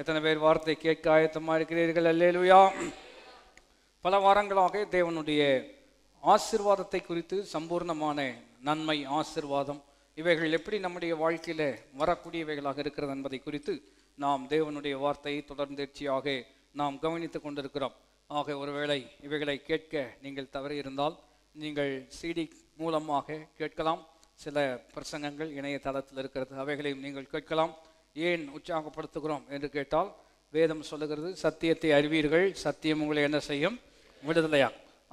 எத்தனை பேர் வார்த்தை கேட்க ஆயத்தமாக இருக்கிறீர்கள் அல்லேலுயா பல வாரங்களாக தேவனுடைய ஆசிர்வாதத்தை குறித்து சம்பூர்ணமான நன்மை ஆசிர்வாதம் இவைகள் எப்படி நம்முடைய வாழ்க்கையில் வரக்கூடியவைகளாக இருக்கிறது என்பதை குறித்து நாம் தேவனுடைய வார்த்தையை தொடர்ந்தேர்ச்சியாக நாம் கவனித்து கொண்டிருக்கிறோம் ஆக ஒருவேளை இவைகளை கேட்க நீங்கள் இருந்தால் நீங்கள் சிடி மூலமாக கேட்கலாம் சில பிரசங்கங்கள் இணையதளத்தில் இருக்கிறது அவைகளையும் நீங்கள் கேட்கலாம் ஏன் உற்சாகப்படுத்துகிறோம் என்று கேட்டால் வேதம் சொல்லுகிறது சத்தியத்தை அறிவீர்கள் சத்தியம் உங்களை என்ன செய்யும் விடுதலையா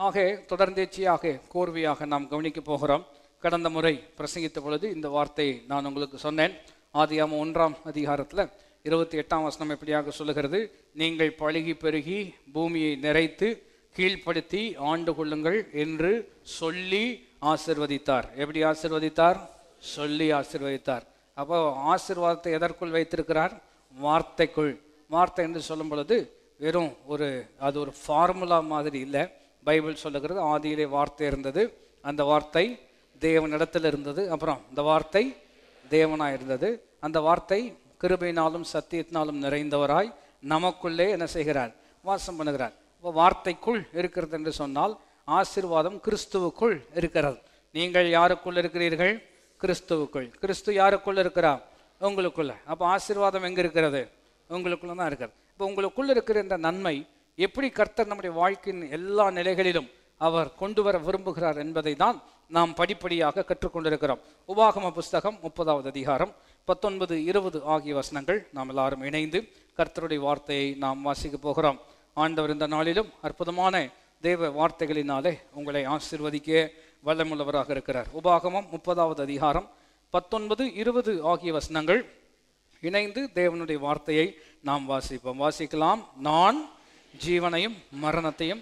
ஆக தொடர்ந்தேச்சியாக கோர்வையாக நாம் கவனிக்கப் போகிறோம் கடந்த முறை பிரசங்கித்த பொழுது இந்த வார்த்தையை நான் உங்களுக்கு சொன்னேன் ஆதியாம ஒன்றாம் அதிகாரத்தில் இருபத்தி எட்டாம் வசனம் எப்படியாக சொல்லுகிறது நீங்கள் பழகி பெருகி பூமியை நிறைத்து கீழ்ப்படுத்தி ஆண்டு கொள்ளுங்கள் என்று சொல்லி ஆசிர்வதித்தார் எப்படி ஆசிர்வதித்தார் சொல்லி ஆசிர்வதித்தார் அப்போ ஆசிர்வாதத்தை எதற்குள் வைத்திருக்கிறார் வார்த்தைக்குள் வார்த்தை என்று சொல்லும் பொழுது வெறும் ஒரு அது ஒரு ஃபார்முலா மாதிரி இல்லை பைபிள் சொல்லுகிறது ஆதியிலே வார்த்தை இருந்தது அந்த வார்த்தை தேவனிடத்தில் இருந்தது அப்புறம் அந்த வார்த்தை தேவனாக இருந்தது அந்த வார்த்தை கிருபையினாலும் சத்தியத்தினாலும் நிறைந்தவராய் நமக்குள்ளே என்ன செய்கிறார் வாசம் பண்ணுகிறார் இப்போ வார்த்தைக்குள் இருக்கிறது என்று சொன்னால் ஆசிர்வாதம் கிறிஸ்துவுக்குள் இருக்கிறது நீங்கள் யாருக்குள் இருக்கிறீர்கள் கிறிஸ்துவுக்குள் கிறிஸ்து யாருக்குள்ள இருக்கிறா உங்களுக்குள்ள அப்போ ஆசீர்வாதம் எங்கே இருக்கிறது உங்களுக்குள்ள தான் இருக்கிறது இப்போ உங்களுக்குள்ள இருக்கிற இந்த நன்மை எப்படி கர்த்தர் நம்முடைய வாழ்க்கையின் எல்லா நிலைகளிலும் அவர் கொண்டு வர விரும்புகிறார் என்பதை தான் நாம் படிப்படியாக கற்றுக்கொண்டிருக்கிறோம் உபாகம புஸ்தகம் முப்பதாவது அதிகாரம் பத்தொன்பது இருபது ஆகிய வசனங்கள் நாம் எல்லாரும் இணைந்து கர்த்தருடைய வார்த்தையை நாம் வாசிக்க போகிறோம் ஆண்டவர் இந்த நாளிலும் அற்புதமான தேவ வார்த்தைகளினாலே உங்களை ஆசிர்வதிக்க வல்லமுள்ளவராக இருக்கிறார் உபாகமம் முப்பதாவது அதிகாரம் பத்தொன்பது இருபது ஆகிய வசனங்கள் இணைந்து தேவனுடைய வார்த்தையை நாம் வாசிப்போம் வாசிக்கலாம் நான் ஜீவனையும் மரணத்தையும்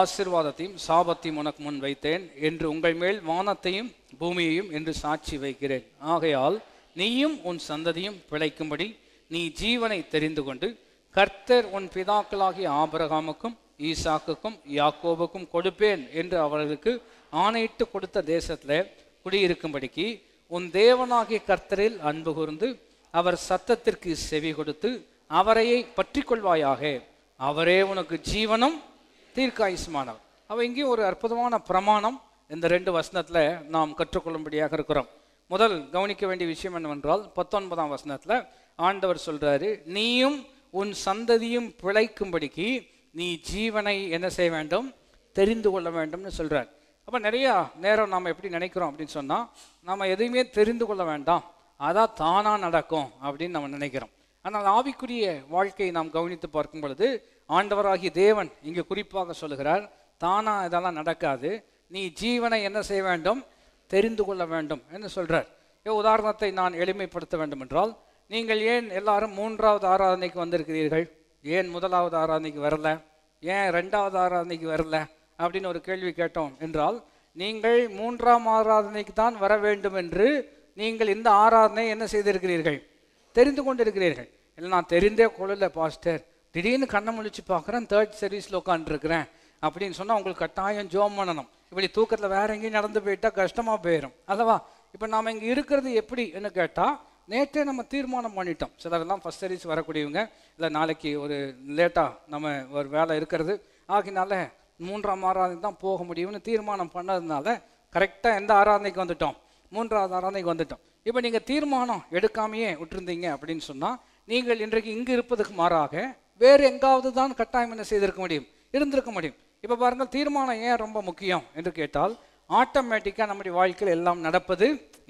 ஆசிர்வாதத்தையும் சாபத்தையும் உனக்கு முன் வைத்தேன் என்று உங்கள் மேல் வானத்தையும் பூமியையும் என்று சாட்சி வைக்கிறேன் ஆகையால் நீயும் உன் சந்ததியும் பிழைக்கும்படி நீ ஜீவனை தெரிந்து கொண்டு கர்த்தர் உன் பிதாக்களாகிய ஆபரகாமுக்கும் ஈசாக்குக்கும் யாக்கோபுக்கும் கொடுப்பேன் என்று அவர்களுக்கு ஆணையிட்டு கொடுத்த தேசத்தில் குடியிருக்கும்படிக்கு உன் தேவனாகிய கர்த்தரில் அன்பு கூர்ந்து அவர் சத்தத்திற்கு செவி கொடுத்து அவரையை பற்றி கொள்வாயாக அவரே உனக்கு ஜீவனம் தீர்க்காயுஷ்மானவர் அவள் இங்கேயும் ஒரு அற்புதமான பிரமாணம் இந்த ரெண்டு வசனத்தில் நாம் கற்றுக்கொள்ளும்படியாக இருக்கிறோம் முதல் கவனிக்க வேண்டிய விஷயம் என்னவென்றால் பத்தொன்பதாம் வசனத்தில் ஆண்டவர் சொல்கிறாரு நீயும் உன் சந்ததியும் பிழைக்கும்படிக்கு நீ ஜீவனை என்ன செய்ய வேண்டும் தெரிந்து கொள்ள வேண்டும்னு சொல்கிறார் அப்போ நிறையா நேரம் நாம் எப்படி நினைக்கிறோம் அப்படின்னு சொன்னால் நம்ம எதையுமே தெரிந்து கொள்ள வேண்டாம் அதான் தானாக நடக்கும் அப்படின்னு நம்ம நினைக்கிறோம் ஆனால் ஆவிக்குரிய வாழ்க்கையை நாம் கவனித்து பார்க்கும் பொழுது ஆண்டவராகிய தேவன் இங்கே குறிப்பாக சொல்லுகிறார் தானாக இதெல்லாம் நடக்காது நீ ஜீவனை என்ன செய்ய வேண்டும் தெரிந்து கொள்ள வேண்டும் என்று சொல்கிறார் உதாரணத்தை நான் எளிமைப்படுத்த வேண்டும் என்றால் நீங்கள் ஏன் எல்லாரும் மூன்றாவது ஆராதனைக்கு வந்திருக்கிறீர்கள் ஏன் முதலாவது ஆராதனைக்கு வரல ஏன் ரெண்டாவது ஆராதனைக்கு வரலை அப்படின்னு ஒரு கேள்வி கேட்டோம் என்றால் நீங்கள் மூன்றாம் ஆராதனைக்கு தான் வர வேண்டும் என்று நீங்கள் இந்த ஆராதனை என்ன செய்திருக்கிறீர்கள் தெரிந்து கொண்டிருக்கிறீர்கள் இல்லை நான் தெரிந்தே கொள்ளல பாஸ்டர் திடீர்னு கண்ணை முழிச்சு பார்க்குறேன் தேர்ட் சர்வீஸில் உட்காந்துருக்கிறேன் அப்படின்னு சொன்னால் உங்களுக்கு கட்டாயம் ஜோம் பண்ணணும் இப்படி தூக்கத்தில் வேற எங்கேயும் நடந்து போயிட்டா கஷ்டமாக போயிடும் அல்லவா இப்போ நாம் இங்கே இருக்கிறது எப்படி என்ன கேட்டால் நேற்றே நம்ம தீர்மானம் பண்ணிட்டோம் சிலரெல்லாம் ஃபஸ்ட் சர்வீஸ் வரக்கூடியவங்க இல்லை நாளைக்கு ஒரு லேட்டாக நம்ம ஒரு வேலை இருக்கிறது ஆகினால மூன்றாம் ஆராதனைக்கு தான் போக முடியும்னு தீர்மானம் பண்ணதுனால கரெக்டாக எந்த ஆராதனைக்கு வந்துட்டோம் மூன்றாவது ஆராதனைக்கு வந்துட்டோம் இப்போ நீங்கள் தீர்மானம் எடுக்காமையே விட்டுருந்தீங்க அப்படின்னு சொன்னால் நீங்கள் இன்றைக்கு இங்கே இருப்பதுக்கு மாறாக வேறு எங்காவது தான் கட்டாயம் என்ன செய்திருக்க முடியும் இருந்திருக்க முடியும் இப்போ பாருங்கள் தீர்மானம் ஏன் ரொம்ப முக்கியம் என்று கேட்டால் ஆட்டோமேட்டிக்காக நம்முடைய வாழ்க்கையில் எல்லாம் நடப்பது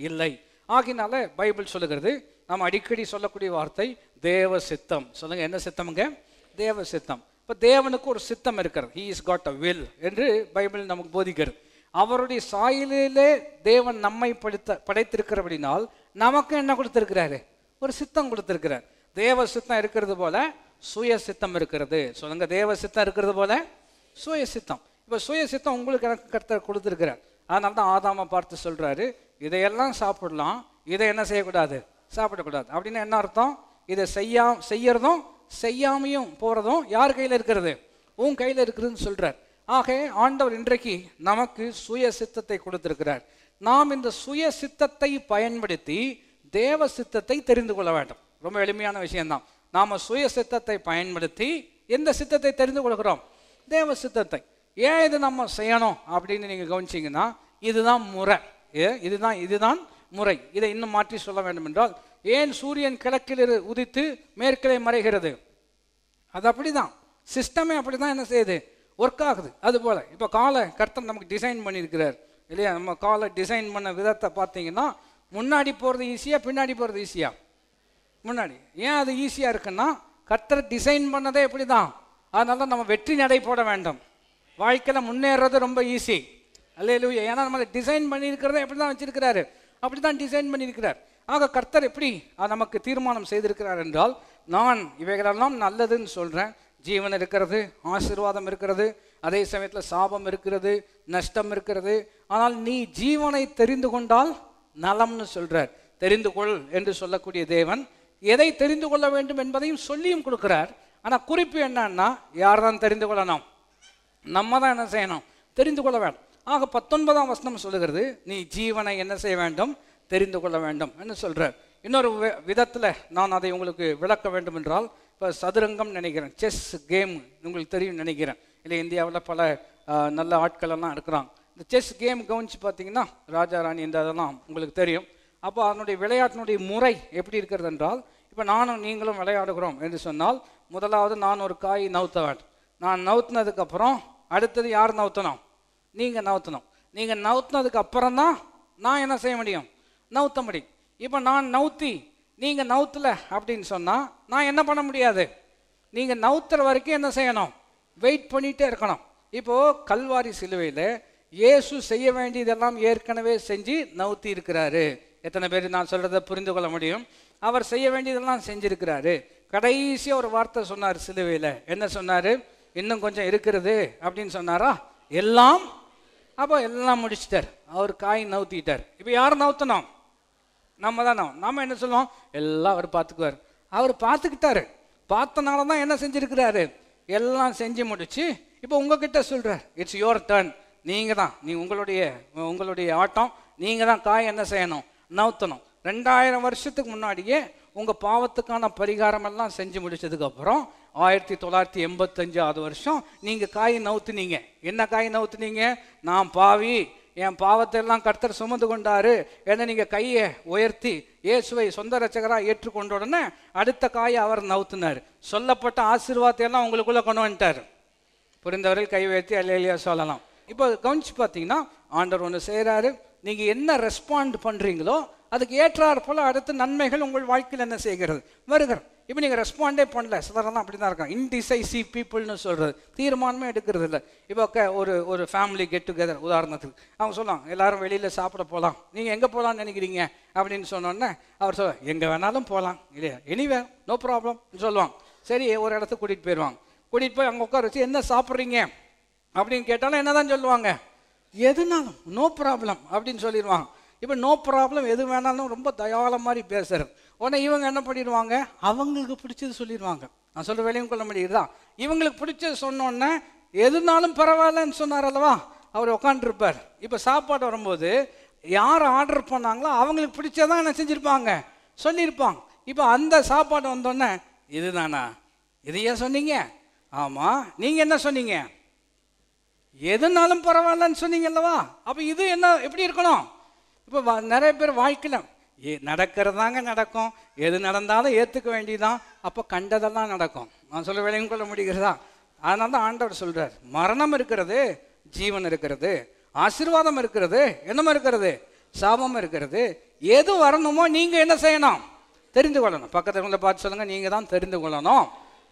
இல்லை ஆகினால பைபிள் சொல்லுகிறது நம்ம அடிக்கடி சொல்லக்கூடிய வார்த்தை தேவ சித்தம் சொல்லுங்கள் என்ன சித்தம்ங்க தேவ சித்தம் இப்போ தேவனுக்கு ஒரு சித்தம் இருக்கிறது he is God a will என்று பைபிள் நமக்கு போதிக்கிறது அவருடைய சாயலிலே தேவன் நம்மை படுத்த படைத்திருக்கிறபடினால் நமக்கு என்ன கொடுத்துருக்கிறாரு ஒரு சித்தம் கொடுத்துருக்கிறார் தேவ சித்தம் இருக்கிறது போல சுய சித்தம் இருக்கிறது சொல்லுங்க தேவ சித்தம் இருக்கிறது போல சுய சித்தம் இப்போ சுய சித்தம் உங்களுக்கு எனக்கு கருத்த கொடுத்துருக்கிறார் அதனால தான் ஆதாம பார்த்து சொல்கிறாரு இதையெல்லாம் சாப்பிடலாம் இதை என்ன செய்யக்கூடாது சாப்பிடக்கூடாது அப்படின்னு என்ன அர்த்தம் இதை செய்யா செய்யறதும் செய்யாமையும் போகிறதும் யார் கையில் இருக்கிறது உன் கையில் இருக்கிறதுன்னு சொல்கிறார் ஆக ஆண்டவர் இன்றைக்கு நமக்கு சுய சித்தத்தை கொடுத்திருக்கிறார் நாம் இந்த சுய சித்தத்தை பயன்படுத்தி தேவ சித்தத்தை தெரிந்து கொள்ள வேண்டும் ரொம்ப எளிமையான விஷயம்தான் நாம் சுய சித்தத்தை பயன்படுத்தி எந்த சித்தத்தை தெரிந்து கொள்கிறோம் தேவ சித்தத்தை ஏன் இது நம்ம செய்யணும் அப்படின்னு நீங்கள் கவனிச்சிங்கன்னா இதுதான் முறை இதுதான் இதுதான் முறை இதை இன்னும் மாற்றி சொல்ல வேண்டும் என்றால் ஏன் சூரியன் கிழக்கில் உதித்து மேற்கிலே மறைகிறது அது அப்படி தான் சிஸ்டமே அப்படி தான் என்ன செய்யுது ஒர்க் ஆகுது அது போல் இப்போ காலை கர்த்தர் நமக்கு டிசைன் பண்ணியிருக்கிறார் இல்லையா நம்ம காலை டிசைன் பண்ண விதத்தை பார்த்தீங்கன்னா முன்னாடி போகிறது ஈஸியாக பின்னாடி போகிறது ஈஸியாக முன்னாடி ஏன் அது ஈஸியாக இருக்குன்னா கர்த்தர் டிசைன் பண்ணதே இப்படி தான் அதனால நம்ம வெற்றி நடை போட வேண்டும் வாழ்க்கையில் முன்னேறது ரொம்ப ஈஸி அல்ல இல்லையா ஏன்னா நம்ம டிசைன் பண்ணியிருக்கிறதே எப்படி தான் வச்சுருக்கிறாரு அப்படி தான் டிசைன் பண்ணியிருக்கிறார் ஆக கர்த்தர் எப்படி நமக்கு தீர்மானம் செய்திருக்கிறார் என்றால் நான் இவைகளெல்லாம் நல்லதுன்னு சொல்கிறேன் ஜீவன் இருக்கிறது ஆசீர்வாதம் இருக்கிறது அதே சமயத்தில் சாபம் இருக்கிறது நஷ்டம் இருக்கிறது ஆனால் நீ ஜீவனை தெரிந்து கொண்டால் நலம்னு சொல்கிறார் தெரிந்து கொள் என்று சொல்லக்கூடிய தேவன் எதை தெரிந்து கொள்ள வேண்டும் என்பதையும் சொல்லியும் கொடுக்கிறார் ஆனால் குறிப்பு என்னன்னா யார் தான் தெரிந்து கொள்ளணும் நம்ம தான் என்ன செய்யணும் தெரிந்து கொள்ள வேண்டும் ஆக பத்தொன்பதாம் வசனம் சொல்லுகிறது நீ ஜீவனை என்ன செய்ய வேண்டும் தெரிந்து கொள்ள வேண்டும் என்று சொல்கிறார் இன்னொரு விதத்தில் நான் அதை உங்களுக்கு விளக்க வேண்டும் என்றால் இப்போ சதுரங்கம் நினைக்கிறேன் செஸ் கேம் உங்களுக்கு தெரியும் நினைக்கிறேன் இல்லை இந்தியாவில் பல நல்ல ஆட்களெல்லாம் இருக்கிறாங்க இந்த செஸ் கேம் கவனித்து பார்த்தீங்கன்னா ராஜா ராணி இந்த அதெல்லாம் உங்களுக்கு தெரியும் அப்போ அதனுடைய விளையாட்டினுடைய முறை எப்படி இருக்கிறது என்றால் இப்போ நானும் நீங்களும் விளையாடுகிறோம் என்று சொன்னால் முதலாவது நான் ஒரு காய் நவுத்துவேன் நான் நவுத்துனதுக்கப்புறம் அடுத்தது யார் நவுத்தணும் நீங்கள் நவுத்தணும் நீங்கள் நவுத்துனதுக்கு அப்புறம் தான் நான் என்ன செய்ய முடியும் நவுத்த இப்போ நான் நவுத்தி நீங்கள் நவுத்தலை அப்படின்னு சொன்னால் நான் என்ன பண்ண முடியாது நீங்கள் நவுத்துற வரைக்கும் என்ன செய்யணும் வெயிட் பண்ணிகிட்டே இருக்கணும் இப்போது கல்வாரி சிலுவையில் இயேசு செய்ய வேண்டியதெல்லாம் ஏற்கனவே செஞ்சு நவுத்தி இருக்கிறாரு எத்தனை பேர் நான் சொல்கிறத புரிந்து கொள்ள முடியும் அவர் செய்ய வேண்டியதெல்லாம் செஞ்சுருக்கிறாரு கடைசியாக ஒரு வார்த்தை சொன்னார் சிலுவையில் என்ன சொன்னார் இன்னும் கொஞ்சம் இருக்கிறது அப்படின்னு சொன்னாரா எல்லாம் அப்போ எல்லாம் முடிச்சிட்டார் அவர் காய் நவுத்திட்டார் இப்போ யார் நவுத்தணும் நம்ம தான் நம்ம என்ன சொல்லுவோம் எல்லாம் அவர் பார்த்துக்குவார் அவர் பார்த்துக்கிட்டாரு பார்த்தனால தான் என்ன செஞ்சுருக்கிறாரு எல்லாம் செஞ்சு முடிச்சு இப்போ உங்ககிட்ட சொல்கிறார் இட்ஸ் யுவர் டேர்ன் நீங்கள் தான் நீ உங்களுடைய உங்களுடைய ஆட்டம் நீங்கள் தான் காய் என்ன செய்யணும் நவுத்தணும் ரெண்டாயிரம் வருஷத்துக்கு முன்னாடியே உங்கள் பாவத்துக்கான பரிகாரமெல்லாம் செஞ்சு முடிச்சதுக்கப்புறம் ஆயிரத்தி தொள்ளாயிரத்தி எண்பத்தஞ்சாவது வருஷம் நீங்கள் காய் நவுத்துனீங்க என்ன காய் நவுத்துனீங்க நான் பாவி என் பாவத்தை எல்லாம் கர்த்தர் சுமந்து கொண்டாரு என்ன நீங்கள் கையை உயர்த்தி இயேசுவை சொந்த ரச்சகராக ஏற்றுக்கொண்ட உடனே அடுத்த காயை அவர் நவுத்தினார் சொல்லப்பட்ட ஆசீர்வாதத்தையெல்லாம் உங்களுக்குள்ளே கொண்டு வந்துட்டார் புரிந்தவரில் கை உயர்த்தி அல்லையா சொல்லலாம் இப்போ கவனிச்சு பார்த்தீங்கன்னா ஆண்டவர் ஒன்று செய்கிறாரு நீங்கள் என்ன ரெஸ்பாண்ட் பண்ணுறீங்களோ அதுக்கு ஏற்றாறு போல் அடுத்து நன்மைகள் உங்கள் வாழ்க்கையில் என்ன செய்கிறது வருகிறது இப்போ நீங்கள் ரெஸ்பாண்டே பண்ணல சிலரெல்லாம் அப்படி தான் இருக்காங்க இன்டிசைசிவ் பீப்புள்னு சொல்கிறது தீர்மானமே எடுக்கிறது இல்லை இப்போ க ஒரு ஒரு ஃபேமிலி கெட் டுகெதர் உதாரணத்துக்கு அவங்க சொல்லலாம் எல்லாரும் வெளியில் சாப்பிட போகலாம் நீங்கள் எங்கே போகலான்னு நினைக்கிறீங்க அப்படின்னு சொன்னோன்னே அவர் சொல்ல எங்கே வேணாலும் போகலாம் இல்லையா எனிவே நோ ப்ராப்ளம் சொல்லுவாங்க சரி ஒரு இடத்துக்கு கூட்டிகிட்டு போயிடுவாங்க கூட்டிகிட்டு போய் அங்கே உட்கார வச்சு என்ன சாப்பிட்றீங்க அப்படின்னு கேட்டாலும் என்ன தான் சொல்லுவாங்க எதுனாலும் நோ ப்ராப்ளம் அப்படின்னு சொல்லிடுவாங்க இப்போ நோ ப்ராப்ளம் எது வேணாலும் ரொம்ப தயால மாதிரி பேசுகிறேன் உடனே இவங்க என்ன பண்ணிடுவாங்க அவங்களுக்கு பிடிச்சது சொல்லிடுவாங்க நான் சொல்கிற வேலையும் கொள்ள முடியுதுதான் தான் இவங்களுக்கு பிடிச்சது சொன்னோன்னே எதுனாலும் பரவாயில்லன்னு சொன்னார் அல்லவா அவர் உட்காந்துருப்பார் இப்போ சாப்பாடு வரும்போது யார் ஆர்டர் பண்ணாங்களோ அவங்களுக்கு பிடிச்சதான் என்ன செஞ்சுருப்பாங்க சொல்லியிருப்பாங்க இப்போ அந்த சாப்பாடு வந்தோடனே தானா இது ஏன் சொன்னீங்க ஆமாம் நீங்கள் என்ன சொன்னீங்க எதுனாலும் பரவாயில்லன்னு சொன்னீங்க அல்லவா அப்போ இது என்ன எப்படி இருக்கணும் இப்போ நிறைய பேர் வாழ்க்கையில் ஏ நடக்கிறது தாங்க நடக்கும் எது நடந்தாலும் ஏற்றுக்க வேண்டியதான் அப்போ கண்டதெல்லாம் நடக்கும் நான் சொல்ல வேலையும் கொள்ள முடிகிறதா அதனால தான் ஆண்டவர் சொல்கிறார் மரணம் இருக்கிறது ஜீவன் இருக்கிறது ஆசீர்வாதம் இருக்கிறது என்னமோ இருக்கிறது சாபம் இருக்கிறது எது வரணுமோ நீங்கள் என்ன செய்யணும் தெரிந்து கொள்ளணும் பக்கத்தில் பார்த்து சொல்லுங்கள் நீங்கள் தான் தெரிந்து கொள்ளணும்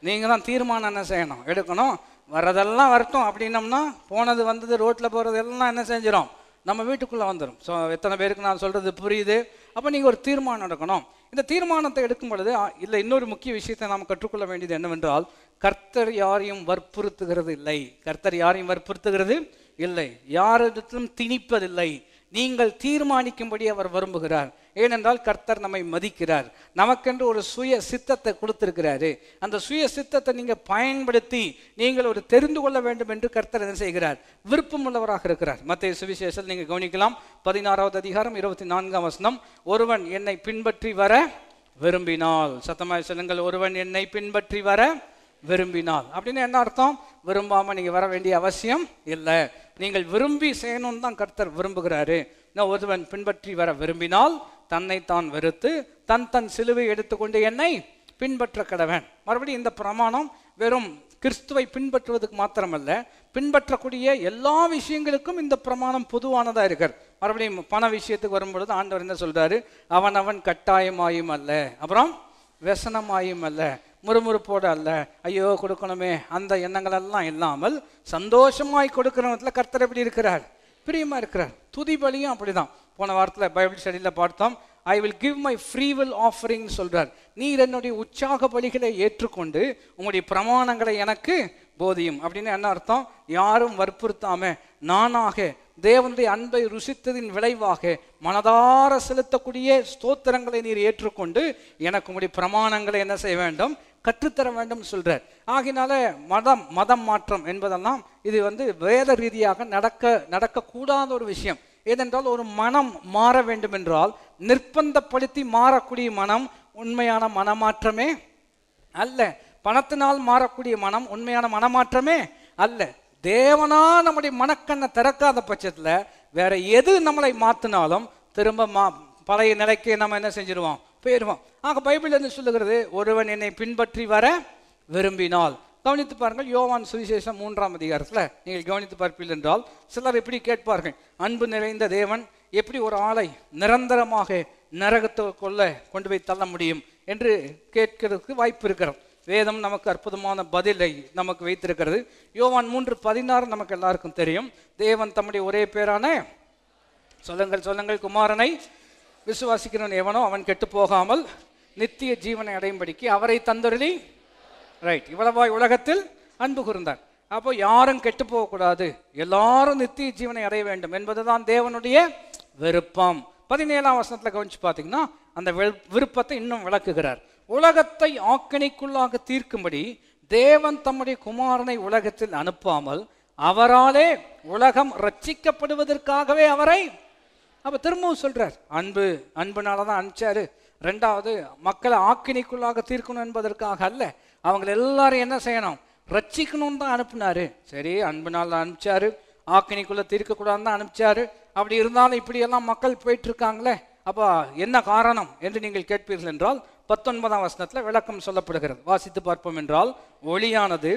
நீங்கள் தான் தீர்மானம் என்ன செய்யணும் எடுக்கணும் வர்றதெல்லாம் வரட்டும் அப்படின்னம்னா போனது வந்தது ரோட்டில் போகிறது எல்லாம் என்ன செஞ்சிடும் நம்ம வீட்டுக்குள்ளே வந்துடும் ஸோ எத்தனை பேருக்கு நான் சொல்கிறது புரியுது அப்போ நீங்கள் ஒரு தீர்மானம் எடுக்கணும் இந்த தீர்மானத்தை எடுக்கும் பொழுது இல்லை இன்னொரு முக்கிய விஷயத்தை நாம் கற்றுக்கொள்ள வேண்டியது என்னவென்றால் கர்த்தர் யாரையும் வற்புறுத்துகிறது இல்லை கர்த்தர் யாரையும் வற்புறுத்துகிறது இல்லை யாரிடத்திலும் திணிப்பதில்லை நீங்கள் தீர்மானிக்கும்படி அவர் விரும்புகிறார் ஏனென்றால் கர்த்தர் நம்மை மதிக்கிறார் நமக்கென்று ஒரு சுய சித்தத்தை கொடுத்திருக்கிறாரு அந்த சுய சித்தத்தை நீங்கள் பயன்படுத்தி நீங்கள் ஒரு தெரிந்து கொள்ள வேண்டும் என்று கர்த்தர் என்ன செய்கிறார் விருப்பம் உள்ளவராக இருக்கிறார் மத்திய சுவிசேஷத்தில் நீங்கள் கவனிக்கலாம் பதினாறாவது அதிகாரம் இருபத்தி நான்காம் வசனம் ஒருவன் என்னை பின்பற்றி வர விரும்பினால் சத்தமாய் சொல்லுங்கள் ஒருவன் என்னை பின்பற்றி வர விரும்பினால் அப்படின்னு என்ன அர்த்தம் விரும்பாமல் நீங்கள் வர வேண்டிய அவசியம் இல்லை நீங்கள் விரும்பி செய்யணும்னு தான் கர்த்தர் விரும்புகிறாரு ஒருவன் பின்பற்றி வர விரும்பினால் தன்னைத்தான் வெறுத்து தன் தன் சிலுவை எடுத்துக்கொண்டு என்னை பின்பற்ற கடவன் மறுபடியும் இந்த பிரமாணம் வெறும் கிறிஸ்துவை பின்பற்றுவதுக்கு மாத்திரமல்ல பின்பற்றக்கூடிய எல்லா விஷயங்களுக்கும் இந்த பிரமாணம் பொதுவானதாக இருக்கார் மறுபடியும் பண விஷயத்துக்கு வரும்பொழுது ஆண்டவர் என்ன சொல்கிறாரு அவன் அவன் கட்டாயமாயும் அல்ல அப்புறம் வெசனமாயும் அல்ல முறுமுறுப்போடு அல்ல ஐயோ கொடுக்கணுமே அந்த எண்ணங்களெல்லாம் இல்லாமல் சந்தோஷமாய் கொடுக்கிறவத்தில் கர்த்தர் எப்படி இருக்கிறார் பிரியமாக இருக்கிறார் துதி பலியும் அப்படிதான் போன வாரத்தில் பைபிள் ஸ்டடியில் பார்த்தோம் I will give my will offering சொல்கிறார் நீர் என்னுடைய உற்சாக பலிகளை ஏற்றுக்கொண்டு உங்களுடைய பிரமாணங்களை எனக்கு போதியும் அப்படின்னு என்ன அர்த்தம் யாரும் வற்புறுத்தாம நானாக தேவனுடைய அன்பை ருசித்ததின் விளைவாக மனதார செலுத்தக்கூடிய ஸ்தோத்திரங்களை நீர் ஏற்றுக்கொண்டு எனக்கு உங்களுடைய பிரமாணங்களை என்ன செய்ய வேண்டும் கற்றுத்தர வேண்டும் சொல்றார் ஆகினால மதம் மதம் மாற்றம் என்பதெல்லாம் இது வந்து வேத ரீதியாக நடக்க நடக்கக்கூடாத ஒரு விஷயம் ஏதென்றால் ஒரு மனம் மாற வேண்டும் என்றால் நிர்பந்தப்படுத்தி மாறக்கூடிய மனம் உண்மையான மனமாற்றமே அல்ல பணத்தினால் மாறக்கூடிய மனம் உண்மையான மனமாற்றமே அல்ல தேவனா நம்முடைய மனக்கண்ணை திறக்காத பட்சத்தில் வேற எது நம்மளை மாற்றினாலும் திரும்ப மா பழைய நிலைக்கு நம்ம என்ன செஞ்சிருவோம் போயிடுவோம் ஆக பைபிள் என்ன சொல்லுகிறது ஒருவன் என்னை பின்பற்றி வர விரும்பினால் கவனித்து பாருங்கள் யோவான் சுவிசேஷம் மூன்றாம் அதிகாரத்தில் நீங்கள் கவனித்து பார்ப்பீர்கள் என்றால் சிலர் எப்படி கேட்பார்கள் அன்பு நிறைந்த தேவன் எப்படி ஒரு ஆளை நிரந்தரமாக நரகத்தை கொள்ள கொண்டு போய் தள்ள முடியும் என்று கேட்கிறதுக்கு வாய்ப்பு இருக்கிறோம் வேதம் நமக்கு அற்புதமான பதிலை நமக்கு வைத்திருக்கிறது யோவான் மூன்று பதினாறு நமக்கு எல்லாருக்கும் தெரியும் தேவன் தம்முடைய ஒரே பேரான சொல்லுங்கள் சொல்லுங்கள் குமாரனை விசுவாசிக்கிறவன் எவனோ அவன் கெட்டு போகாமல் நித்திய ஜீவனை அடையும்படிக்கு அவரை தந்தொருளி ரைட் இவ்வளவாய் உலகத்தில் அன்பு கூர்ந்தார் அப்போ யாரும் கெட்டு போகக்கூடாது எல்லாரும் நித்திய ஜீவனை அடைய வேண்டும் என்பதுதான் தேவனுடைய விருப்பம் பதினேழாம் வசனத்தில் கவனிச்சு பார்த்தீங்கன்னா அந்த விருப்பத்தை இன்னும் விளக்குகிறார் உலகத்தை ஆக்கணிக்குள்ளாக தீர்க்கும்படி தேவன் தம்முடைய குமாரனை உலகத்தில் அனுப்பாமல் அவராலே உலகம் ரட்சிக்கப்படுவதற்காகவே அவரை அப்போ திரும்பவும் சொல்றார் அன்பு அன்புனால தான் அனுப்பிச்சாரு ரெண்டாவது மக்களை ஆக்கினிக்குள்ளாக தீர்க்கணும் என்பதற்காக அல்ல அவங்கள எல்லாரும் என்ன செய்யணும் ரட்சிக்கணும்னு தான் அனுப்புனாரு சரி அன்புனால் தான் அனுப்பிச்சாரு ஆக்கினிக்குள்ளே தீர்க்கக்கூடாதுன்னு தான் அனுப்பிச்சாரு அப்படி இருந்தாலும் இப்படியெல்லாம் மக்கள் போயிட்டு இருக்காங்களே அப்போ என்ன காரணம் என்று நீங்கள் கேட்பீர்கள் என்றால் பத்தொன்பதாம் வசனத்தில் விளக்கம் சொல்லப்படுகிறது வாசித்து பார்ப்போம் என்றால் ஒளியானது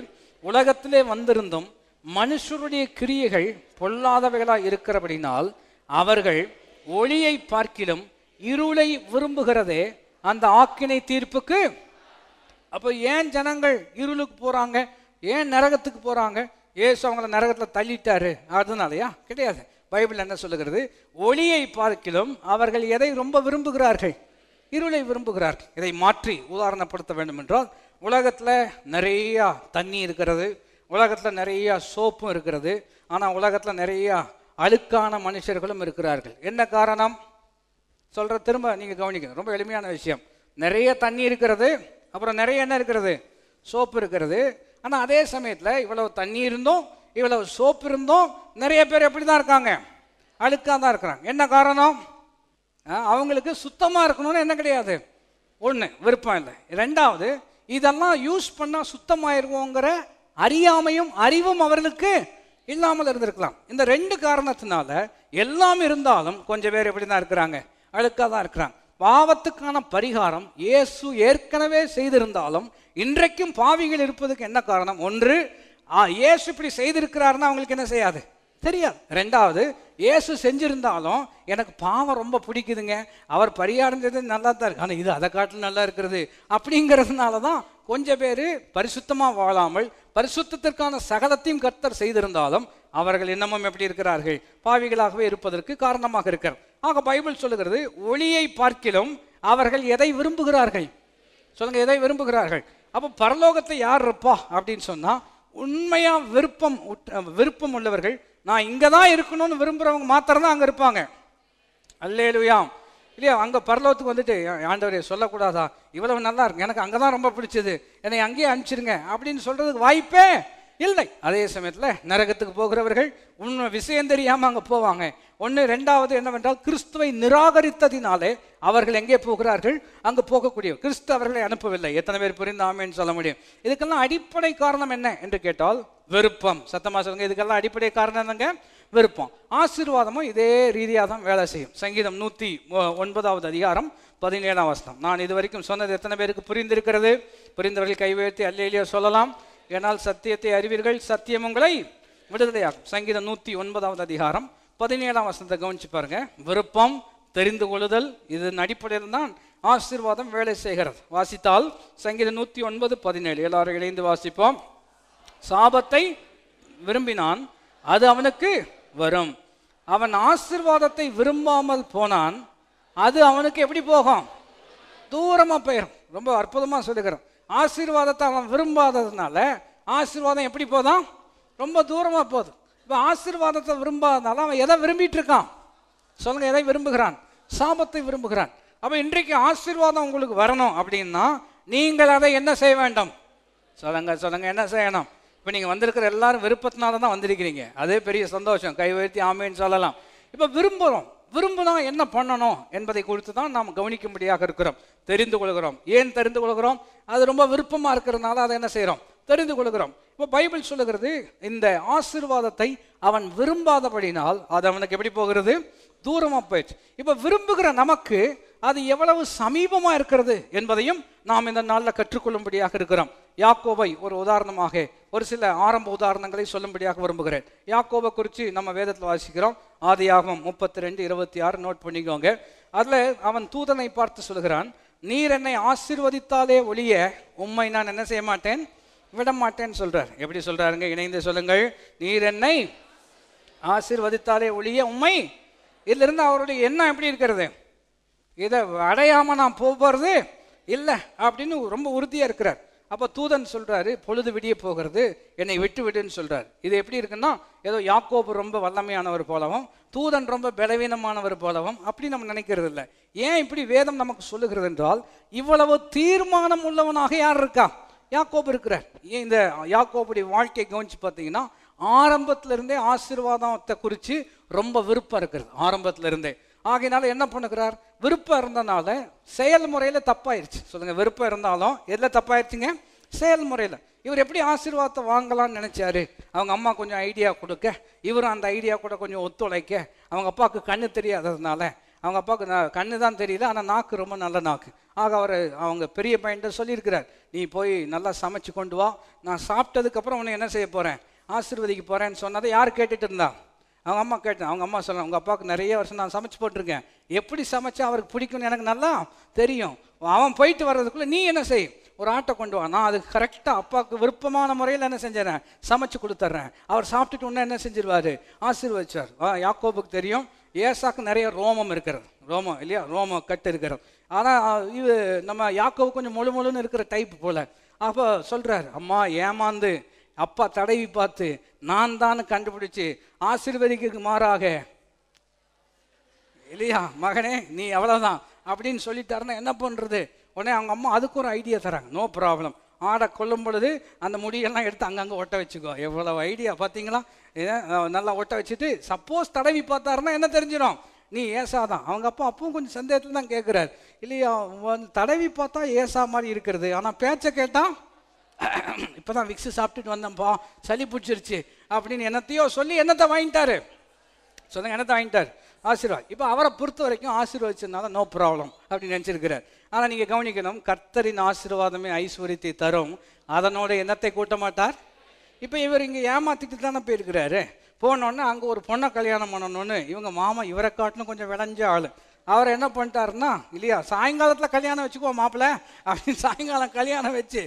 உலகத்திலே வந்திருந்தும் மனுஷருடைய கிரியைகள் பொல்லாதவைகளாக இருக்கிறபடினால் அவர்கள் ஒளியை பார்க்கிலும் இருளை விரும்புகிறதே அந்த ஆக்கினை தீர்ப்புக்கு அப்போ ஏன் ஜனங்கள் இருளுக்கு போகிறாங்க ஏன் நரகத்துக்கு போகிறாங்க ஏசு அவங்கள நரகத்தில் தள்ளிட்டாரு அதனாலயா கிடையாது பைபிள் என்ன சொல்லுகிறது ஒளியை பார்க்கிலும் அவர்கள் எதை ரொம்ப விரும்புகிறார்கள் இருளை விரும்புகிறார்கள் இதை மாற்றி உதாரணப்படுத்த வேண்டும் என்றால் உலகத்தில் நிறையா தண்ணி இருக்கிறது உலகத்தில் நிறையா சோப்பும் இருக்கிறது ஆனால் உலகத்தில் நிறையா அழுக்கான மனுஷர்களும் இருக்கிறார்கள் என்ன காரணம் சொல்கிற திரும்ப நீங்கள் கவனிக்கணும் ரொம்ப எளிமையான விஷயம் நிறைய தண்ணி இருக்கிறது அப்புறம் நிறைய என்ன இருக்கிறது சோப்பு இருக்கிறது ஆனால் அதே சமயத்தில் இவ்வளவு தண்ணி இருந்தும் இவ்வளவு சோப்பு இருந்தும் நிறைய பேர் எப்படி தான் இருக்காங்க அழுக்காக தான் இருக்கிறாங்க என்ன காரணம் அவங்களுக்கு சுத்தமாக இருக்கணும்னு என்ன கிடையாது ஒன்று விருப்பம் இல்லை ரெண்டாவது இதெல்லாம் யூஸ் பண்ணால் சுத்தமாயிருவோங்கிற அறியாமையும் அறிவும் அவர்களுக்கு இல்லாமல் இருந்திருக்கலாம் இந்த ரெண்டு காரணத்தினால எல்லாம் இருந்தாலும் கொஞ்சம் பேர் எப்படி தான் இருக்கிறாங்க அழுக்காக தான் இருக்கிறாங்க பாவத்துக்கான பரிகாரம் இயேசு ஏற்கனவே செய்திருந்தாலும் இன்றைக்கும் பாவிகள் இருப்பதுக்கு என்ன காரணம் ஒன்று இயேசு இப்படி செய்திருக்கிறாருன்னா அவங்களுக்கு என்ன செய்யாது தெரியாது ரெண்டாவது இயேசு செஞ்சிருந்தாலும் எனக்கு பாவம் ரொம்ப பிடிக்குதுங்க அவர் பரிகாரம் நல்லா தான் இருக்கு ஆனால் இது அதை காட்டிலும் நல்லா இருக்கிறது அப்படிங்கிறதுனால தான் கொஞ்சம் பேர் பரிசுத்தமாக வாழாமல் பரிசுத்தத்திற்கான சகலத்தையும் கர்த்தர் செய்திருந்தாலும் அவர்கள் இன்னமும் எப்படி இருக்கிறார்கள் பாவிகளாகவே இருப்பதற்கு காரணமாக இருக்கிறார் ஆக பைபிள் சொல்லுகிறது ஒளியை பார்க்கிலும் அவர்கள் எதை விரும்புகிறார்கள் சொல்லுங்க எதை விரும்புகிறார்கள் அப்போ பரலோகத்தை யார் இருப்பா அப்படின்னு சொன்னால் உண்மையாக விருப்பம் விருப்பம் உள்ளவர்கள் நான் இங்கே தான் இருக்கணும்னு விரும்புகிறவங்க மாத்திரம் தான் அங்கே இருப்பாங்க அல்லேலுயாம் இல்லையா அங்கே பரலோகத்துக்கு வந்துட்டு ஆண்டவரே சொல்லக்கூடாதா இவ்வளவு நல்லா இருக்கு எனக்கு அங்கே தான் ரொம்ப பிடிச்சது என்னை அங்கேயே அனுப்பிச்சிருங்க அப்படின்னு சொல்கிறதுக்கு வாய்ப்பே இல்லை அதே சமயத்தில் நரகத்துக்கு போகிறவர்கள் உண்மை விஷயம் தெரியாமல் அங்கே போவாங்க ஒன்று ரெண்டாவது என்னவென்றால் கிறிஸ்துவை நிராகரித்ததினாலே அவர்கள் எங்கே போகிறார்கள் அங்கு போகக்கூடிய கிறிஸ்து அவர்களை அனுப்பவில்லை எத்தனை பேர் புரிந்து ஆமேன்னு சொல்ல முடியும் இதுக்கெல்லாம் அடிப்படை காரணம் என்ன என்று கேட்டால் விருப்பம் சத்தமாக சொல்லுங்க இதுக்கெல்லாம் அடிப்படை காரணம் என்னங்க விருப்பம் ஆசீர்வாதமும் இதே ரீதியாக தான் வேலை செய்யும் சங்கீதம் நூற்றி ஒன்பதாவது அதிகாரம் பதினேழாம் வசனம் நான் இது வரைக்கும் சொன்னது எத்தனை பேருக்கு புரிந்திருக்கிறது புரிந்தவர்கள் கைவேற்றி அல்லையிலேயோ சொல்லலாம் ஏனால் சத்தியத்தை அறிவீர்கள் சத்தியம் உங்களை விடுதலையாகும் சங்கீதம் நூற்றி ஒன்பதாவது அதிகாரம் பதினேழாம் வசனத்தை கவனிச்சு பாருங்க விருப்பம் தெரிந்து கொள்ளுதல் இதன் அடிப்படையில் தான் ஆசீர்வாதம் வேலை செய்கிறது வாசித்தால் சங்கீதம் நூற்றி ஒன்பது பதினேழு எல்லாரும் இணைந்து வாசிப்போம் சாபத்தை விரும்பினான் அது அவனுக்கு வரும் அவன் ஆசிர்வாதத்தை விரும்பாமல் போனான் அது அவனுக்கு எப்படி போகும் தூரமாக போயிடும் ரொம்ப அற்புதமாக சொல்லுகிறோம் ஆசீர்வாதத்தை அவன் விரும்பாததுனால ஆசீர்வாதம் எப்படி போதான் ரொம்ப தூரமாக போகுது இப்போ ஆசீர்வாதத்தை விரும்பாதனால அவன் எதை விரும்பிட்டு இருக்கான் சொல்லுங்க எதை விரும்புகிறான் சாபத்தை விரும்புகிறான் அப்போ இன்றைக்கு ஆசீர்வாதம் உங்களுக்கு வரணும் அப்படின்னா நீங்கள் அதை என்ன செய்ய வேண்டும் சொல்லுங்க சொல்லுங்க என்ன செய்யணும் இப்போ நீங்கள் வந்திருக்கிற எல்லாரும் விருப்பத்தினால தான் வந்திருக்கிறீங்க அதே பெரிய சந்தோஷம் கை உயர்த்தி ஆமைன்னு சொல்லலாம் இப்போ விரும்புகிறோம் விரும்புனா என்ன பண்ணணும் என்பதை குறித்து தான் நாம் கவனிக்கும்படியாக இருக்கிறோம் தெரிந்து கொள்கிறோம் ஏன் தெரிந்து கொள்கிறோம் அது ரொம்ப விருப்பமாக இருக்கிறதுனால அதை என்ன செய்கிறோம் தெரிந்து கொள்கிறோம் இப்போ பைபிள் சொல்லுகிறது இந்த ஆசிர்வாதத்தை அவன் விரும்பாதபடினால் அது அவனுக்கு எப்படி போகிறது தூரமாக போயிடுச்சு இப்போ விரும்புகிற நமக்கு அது எவ்வளவு சமீபமாக இருக்கிறது என்பதையும் நாம் இந்த நாளில் கற்றுக்கொள்ளும்படியாக இருக்கிறோம் யாக்கோவை ஒரு உதாரணமாக ஒரு சில ஆரம்ப உதாரணங்களை சொல்லும்படியாக விரும்புகிறேன் யாக்கோவை குறித்து நம்ம வேதத்தில் வாசிக்கிறோம் ஆகும் முப்பத்தி ரெண்டு இருபத்தி ஆறு நோட் பண்ணிக்கோங்க அதில் அவன் தூதனை பார்த்து சொல்கிறான் நீர் என்னை ஆசிர்வதித்தாலே ஒழிய உண்மை நான் என்ன செய்ய மாட்டேன் விட மாட்டேன் சொல்றார் எப்படி சொல்றாருங்க இணைந்து சொல்லுங்கள் நீர் என்னை ஆசிர்வதித்தாலே ஒழிய உண்மை இதிலிருந்து அவருடைய எண்ணம் எப்படி இருக்கிறது இதை அடையாமல் நான் போகிறது இல்லை அப்படின்னு ரொம்ப உறுதியாக இருக்கிறார் அப்போ தூதன் சொல்கிறாரு பொழுது விடிய போகிறது என்னை விட்டு விடுன்னு சொல்கிறார் இது எப்படி இருக்குன்னா ஏதோ யாக்கோபு ரொம்ப வல்லமையானவர் போலவும் தூதன் ரொம்ப பலவீனமானவர் போலவும் அப்படி நம்ம நினைக்கிறது இல்லை ஏன் இப்படி வேதம் நமக்கு சொல்லுகிறது என்றால் இவ்வளவு தீர்மானம் உள்ளவனாக யார் இருக்கா யாக்கோபு இருக்கிறார் ஏன் இந்த யாக்கோபுடைய வாழ்க்கை கவனிச்சு பார்த்தீங்கன்னா ஆரம்பத்திலிருந்தே ஆசீர்வாதத்தை குறித்து ரொம்ப விருப்பம் இருக்கிறது ஆரம்பத்திலிருந்தே இருந்தே ஆகையினால என்ன பண்ணுகிறார் விருப்பம் இருந்தனால செயல்முறையில் தப்பாயிருச்சு சொல்லுங்கள் விருப்பம் இருந்தாலும் எதில் தப்பாயிருச்சுங்க செயல்முறையில் இவர் எப்படி ஆசீர்வாதத்தை வாங்கலாம்னு நினச்சாரு அவங்க அம்மா கொஞ்சம் ஐடியா கொடுக்க இவர் அந்த ஐடியா கூட கொஞ்சம் ஒத்துழைக்க அவங்க அப்பாவுக்கு கண்ணு தெரியாததுனால அவங்க அப்பாவுக்கு நான் கண்ணு தான் தெரியல ஆனால் நாக்கு ரொம்ப நல்ல நாக்கு ஆக அவர் அவங்க பெரிய பையன்ட்டு சொல்லியிருக்கிறார் நீ போய் நல்லா சமைச்சு கொண்டு வா நான் சாப்பிட்டதுக்கப்புறம் உன்னை என்ன செய்ய போகிறேன் ஆசீர்வதிக்க போகிறேன்னு சொன்னதை யார் கேட்டுட்டு இருந்தா அவங்க அம்மா கேட்டேன் அவங்க அம்மா சொல்லலாம் உங்கள் அப்பாவுக்கு நிறைய வருஷம் நான் சமைச்சு போட்டிருக்கேன் எப்படி சமைச்சா அவருக்கு பிடிக்கும்னு எனக்கு நல்லா தெரியும் அவன் போயிட்டு வர்றதுக்குள்ளே நீ என்ன செய் ஒரு ஆட்டை கொண்டு வா நான் அதுக்கு கரெக்டாக அப்பாவுக்கு விருப்பமான முறையில் என்ன செஞ்சிடறேன் சமைச்சு கொடுத்துட்றேன் அவர் சாப்பிட்டுட்டு உடனே என்ன செஞ்சிருவார் ஆசீர்வதிச்சார் யாக்கோபுக்கு தெரியும் ஏசாக்கு நிறைய ரோமம் இருக்கிறது ரோமம் இல்லையா ரோமம் கட்டு இருக்கிறது ஆனால் இது நம்ம யாக்கோவுக்கு கொஞ்சம் முழு முழுன்னு இருக்கிற டைப் போல் அப்போ சொல்கிறார் அம்மா ஏமாந்து அப்பா தடவி பார்த்து நான் தான் கண்டுபிடிச்சு ஆசிர்வதிக்கு மாறாக இல்லையா மகனே நீ அவ்வளோதான் அப்படின்னு சொல்லிட்டாருன்னா என்ன பண்ணுறது உடனே அவங்க அம்மா அதுக்கு ஒரு ஐடியா தராங்க நோ ப்ராப்ளம் ஆடை கொல்லும் பொழுது அந்த முடியெல்லாம் எடுத்து அங்கங்கே ஒட்ட வச்சுக்கோ எவ்வளோ ஐடியா பார்த்தீங்களா நல்லா ஒட்ட வச்சுட்டு சப்போஸ் தடவி பார்த்தாருன்னா என்ன தெரிஞ்சிடும் நீ ஏசா தான் அவங்க அப்பா அப்பவும் கொஞ்சம் சந்தேகத்தில் தான் கேட்குறாரு இல்லையா தடவி பார்த்தா ஏசா மாதிரி இருக்கிறது ஆனால் பேச்சை கேட்டால் இப்போ தான் விக்ஸு சாப்பிட்டுட்டு வந்தேன்ப்பா சளி பிடிச்சிருச்சு அப்படின்னு என்னத்தையோ சொல்லி என்னத்தை வாங்கிட்டாரு சொன்னாங்க என்னத்தை வாங்கிட்டார் ஆசீர்வாத் இப்போ அவரை பொறுத்த வரைக்கும் ஆசீர்வாதிச்சிருந்தா தான் நோ ப்ராப்ளம் அப்படின்னு நினச்சிருக்கிறார் ஆனால் நீங்கள் கவனிக்கணும் கர்த்தரின் ஆசீர்வாதமே ஐஸ்வர்யத்தை தரும் அதனோட எண்ணத்தை கூட்ட மாட்டார் இப்போ இவர் இங்கே ஏமாத்திட்டு தானே போயிருக்கிறாரு போனோன்னே அங்கே ஒரு பொண்ணை கல்யாணம் பண்ணணும்னு இவங்க மாமா இவரை காட்டணும் கொஞ்சம் விளைஞ்ச ஆள் அவர் என்ன பண்ணிட்டாருன்னா இல்லையா சாயங்காலத்தில் கல்யாணம் வச்சுக்கோ மாப்பிள்ள அப்படின்னு சாயங்காலம் கல்யாணம் வச்சு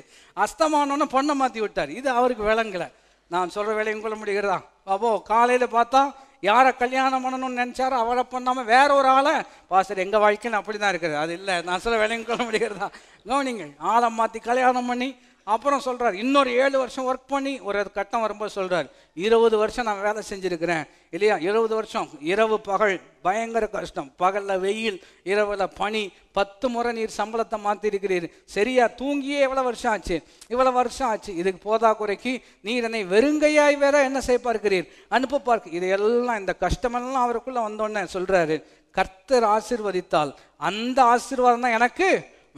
அஸ்தமானோன்னு பொண்ணை மாற்றி விட்டார் இது அவருக்கு விளங்கலை நான் சொல்கிற வேலையும் கொள்ள முடிகிறதா அப்போ காலையில் பார்த்தா யாரை கல்யாணம் பண்ணணும்னு நினச்சாரோ அவரை பண்ணாமல் வேற ஒரு ஆளை பாசர் எங்கள் வாழ்க்கையில் அப்படி தான் இருக்குது அது இல்லை நான் சொல்ல வேலையும் கொள்ள முடிகிறதா கவனிங்க ஆளை மாற்றி கல்யாணம் பண்ணி அப்புறம் சொல்கிறார் இன்னொரு ஏழு வருஷம் ஒர்க் பண்ணி ஒரு கட்டம் வரும்போது சொல்கிறார் இருபது வருஷம் நான் வேலை செஞ்சுருக்கிறேன் இல்லையா இருபது வருஷம் இரவு பகல் பயங்கர கஷ்டம் பகலில் வெயில் இரவில் பனி பத்து முறை நீர் சம்பளத்தை மாற்றிருக்கிறீர் சரியா தூங்கியே எவ்வளோ வருஷம் ஆச்சு இவ்வளோ வருஷம் ஆச்சு இதுக்கு போதா குறைக்கு நீர் என்னை வெறுங்கையாய் வேற என்ன செய்ய பார்க்கிறீர் அனுப்ப பார்க்க இதையெல்லாம் இந்த கஷ்டமெல்லாம் அவருக்குள்ளே வந்தோடனே சொல்கிறாரு கர்த்தர் ஆசிர்வதித்தால் அந்த ஆசீர்வாதம் தான் எனக்கு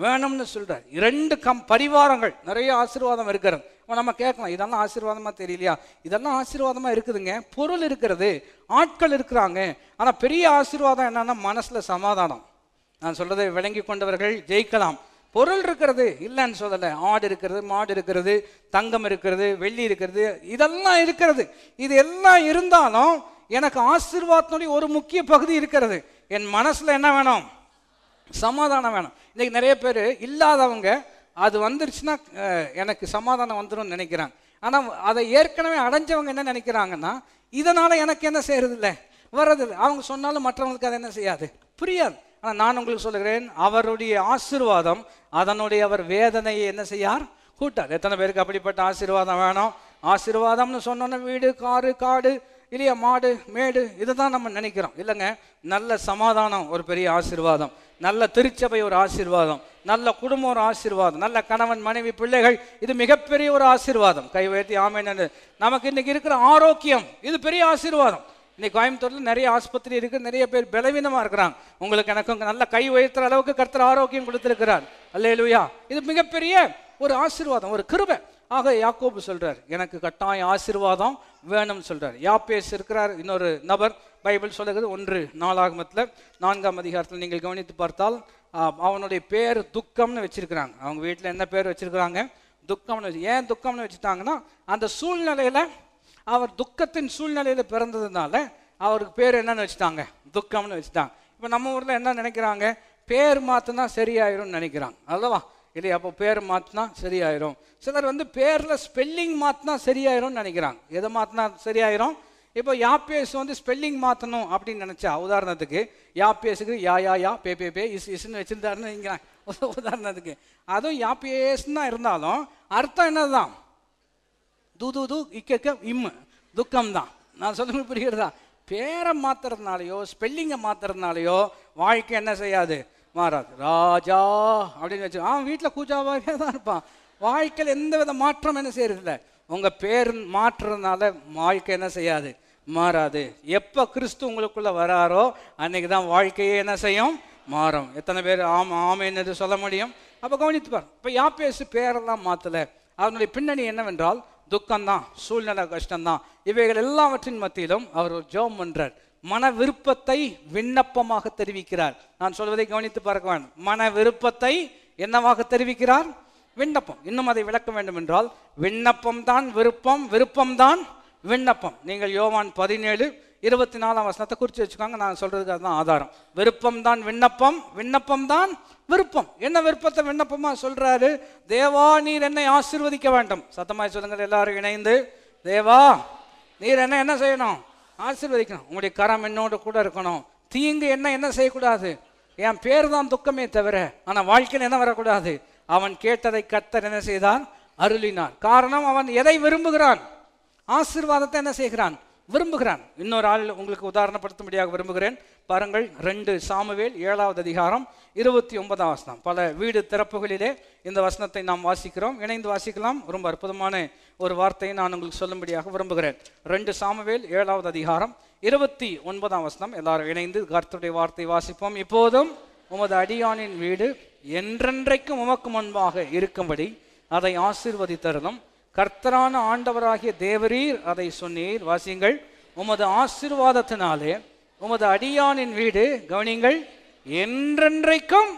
வேணும்னு சொல்கிறார் இரண்டு கம் பரிவாரங்கள் நிறைய ஆசீர்வாதம் இருக்கிறது நம்ம கேட்கலாம் இதெல்லாம் ஆசீர்வாதமாக தெரியலையா இதெல்லாம் ஆசீர்வாதமாக இருக்குதுங்க பொருள் இருக்கிறது ஆட்கள் இருக்கிறாங்க ஆனால் பெரிய ஆசீர்வாதம் என்னென்னா மனசில் சமாதானம் நான் சொல்கிறதை விளங்கி கொண்டவர்கள் ஜெயிக்கலாம் பொருள் இருக்கிறது இல்லைன்னு சொல்லலை ஆடு இருக்கிறது மாடு இருக்கிறது தங்கம் இருக்கிறது வெள்ளி இருக்கிறது இதெல்லாம் இருக்கிறது இது எல்லாம் இருந்தாலும் எனக்கு ஆசீர்வாதத்தினுடைய ஒரு முக்கிய பகுதி இருக்கிறது என் மனசில் என்ன வேணும் சமாதானம் வேணும் இன்றைக்கி நிறைய பேர் இல்லாதவங்க அது வந்துருச்சுன்னா எனக்கு சமாதானம் வந்துடும் நினைக்கிறாங்க ஆனால் அதை ஏற்கனவே அடைஞ்சவங்க என்ன நினைக்கிறாங்கன்னா இதனால் எனக்கு என்ன செய்கிறதில்ல வர்றதில்லை அவங்க சொன்னாலும் மற்றவங்களுக்கு அதை என்ன செய்யாது புரியாது ஆனால் நான் உங்களுக்கு சொல்லுகிறேன் அவருடைய ஆசிர்வாதம் அதனுடைய அவர் வேதனையை என்ன செய்யார் கூட்டார் எத்தனை பேருக்கு அப்படிப்பட்ட ஆசீர்வாதம் வேணும் ஆசீர்வாதம்னு சொன்னோன்னே வீடு காரு காடு இல்லையா மாடு மேடு இதை தான் நம்ம நினைக்கிறோம் இல்லைங்க நல்ல சமாதானம் ஒரு பெரிய ஆசிர்வாதம் நல்ல திருச்சபை ஒரு ஆசிர்வாதம் நல்ல குடும்பம் ஒரு ஆசிர்வாதம் நல்ல கணவன் மனைவி பிள்ளைகள் இது மிகப்பெரிய ஒரு ஆசிர்வாதம் கை உயர்த்தி ஆமைன்னு நமக்கு இன்னைக்கு இருக்கிற ஆரோக்கியம் இது பெரிய ஆசிர்வாதம் இன்னைக்கு கோயம்புத்தூரில் நிறைய ஆஸ்பத்திரி இருக்குது நிறைய பேர் பலவீனமா இருக்கிறாங்க உங்களுக்கு எனக்கும் நல்ல கை உயர்த்துற அளவுக்கு கருத்துல ஆரோக்கியம் கொடுத்துருக்கிறார் அல்லையிலுயா இது மிகப்பெரிய ஒரு ஆசிர்வாதம் ஒரு கிருபை ஆக யாக்கோபு சொல்கிறார் எனக்கு கட்டாய ஆசீர்வாதம் வேணும்னு சொல்கிறார் யாப்பேஸ் இருக்கிறார் இன்னொரு நபர் பைபிள் சொல்லுகிறது ஒன்று நாலாகமத்தில் நான்காம் அதிகாரத்தில் நீங்கள் கவனித்து பார்த்தால் அவனுடைய பேர் துக்கம்னு வச்சுருக்கிறாங்க அவங்க வீட்டில் என்ன பேர் வச்சுருக்கிறாங்க துக்கம்னு வச்சு ஏன் துக்கம்னு வச்சுட்டாங்கன்னா அந்த சூழ்நிலையில் அவர் துக்கத்தின் சூழ்நிலையில் பிறந்ததுனால அவருக்கு பேர் என்னன்னு வச்சுட்டாங்க துக்கம்னு வச்சுட்டாங்க இப்போ நம்ம ஊரில் என்ன நினைக்கிறாங்க பேர் மாற்றினா சரியாயிரும்னு நினைக்கிறாங்க அல்லவா இல்லை அப்போ பேர் மாற்றினா சரியாயிரும் சிலர் வந்து பேரில் ஸ்பெல்லிங் மாற்றினா சரியாயிரும்னு நினைக்கிறாங்க எதை மாற்றினா சரியாயிரும் இப்போ யாப்பேஸ் வந்து ஸ்பெல்லிங் மாற்றணும் அப்படின்னு நினச்சா உதாரணத்துக்கு யாப்பேஸுக்கு யா யா யா பே பே பே இஸ் இஸ்ன்னு வச்சுருந்தாருன்னு வைங்கிறாங்க உதாரணத்துக்கு அதுவும் யாப்பேஸ்ன்னு இருந்தாலும் அர்த்தம் என்னதுதான் து து து இக்க இம்மு துக்கம் தான் நான் சொல்லுங்க புரிகிறதா பேரை மாற்றுறதுனாலையோ ஸ்பெல்லிங்கை மாற்றுறதுனாலையோ வாழ்க்கை என்ன செய்யாது மாறாது ராஜா அப்படின்னு வச்சு அவன் வீட்டில் கூஜாவாகவே தான் இருப்பான் வாழ்க்கையில் எந்த வித மாற்றம் என்ன செய்யறதில்ல உங்கள் பேர் மாற்றுறதுனால வாழ்க்கை என்ன செய்யாது மாறாது எப்போ கிறிஸ்து உங்களுக்குள்ளே வராரோ அன்னைக்கு தான் வாழ்க்கையே என்ன செய்யும் மாறும் எத்தனை பேர் ஆம் ஆமைன்னு சொல்ல முடியும் அப்போ கவனித்துப்பார் இப்போ யாப்பேசு பேரெல்லாம் மாற்றலை அவனுடைய பின்னணி என்னவென்றால் துக்கம்தான் சூழ்நிலை கஷ்டம்தான் இவைகள் எல்லாவற்றின் மத்தியிலும் அவர் ஒரு ஜோம் பண்ணுறார் மன விருப்பத்தை விண்ணப்பமாக தெரிவிக்கிறார் நான் சொல்வதை கவனித்து பார்க்க வேண்டும் மன விருப்பத்தை என்னவாக தெரிவிக்கிறார் விண்ணப்பம் இன்னும் அதை விளக்க வேண்டும் என்றால் விண்ணப்பம் தான் விருப்பம் விருப்பம் தான் விண்ணப்பம் நீங்கள் யோவான் பதினேழு இருபத்தி நாலாம் வசனத்தை குறித்து வச்சுக்கோங்க நான் சொல்றதுக்கு அதுதான் ஆதாரம் விருப்பம் தான் விண்ணப்பம் விண்ணப்பம் தான் விருப்பம் என்ன விருப்பத்தை விண்ணப்பமா சொல்றாரு தேவா நீர் என்னை ஆசிர்வதிக்க வேண்டும் சத்தமாய் சொல்லுங்கள் எல்லாரும் இணைந்து தேவா நீர் என்ன என்ன செய்யணும் ஆசீர்வதிக்கணும் உங்களுடைய கரம் என்னோட கூட இருக்கணும் தீங்கு என்ன என்ன செய்யக்கூடாது என் பேர் தான் துக்கமே தவிர ஆனால் வாழ்க்கையில் என்ன வரக்கூடாது அவன் கேட்டதை கத்தர் என்ன செய்தான் அருளினான் காரணம் அவன் எதை விரும்புகிறான் ஆசீர்வாதத்தை என்ன செய்கிறான் விரும்புகிறான் இன்னொரு ஆள் உங்களுக்கு உதாரணப்படுத்தும்படியாக விரும்புகிறேன் பாருங்கள் ரெண்டு சாமுவேல் ஏழாவது அதிகாரம் இருபத்தி ஒன்பதாம் வசனம் பல வீடு திறப்புகளிலே இந்த வசனத்தை நாம் வாசிக்கிறோம் இணைந்து வாசிக்கலாம் ரொம்ப அற்புதமான ஒரு வார்த்தையை நான் உங்களுக்கு சொல்லும்படியாக விரும்புகிறேன் ரெண்டு சாமுவேல் ஏழாவது அதிகாரம் இருபத்தி ஒன்பதாம் வசனம் எல்லாரும் இணைந்து கர்த்தருடைய வார்த்தை வாசிப்போம் இப்போதும் உமது அடியானின் வீடு என்றென்றைக்கும் உமக்கு முன்பாக இருக்கும்படி அதை ஆசீர்வதித்தரலும் கர்த்தரான ஆண்டவராகிய தேவரீர் அதை சொன்னீர் வாசியுங்கள் உமது ஆசிர்வாதத்தினாலே உமது அடியானின் வீடு கவனிங்கள் என்றென்றைக்கும்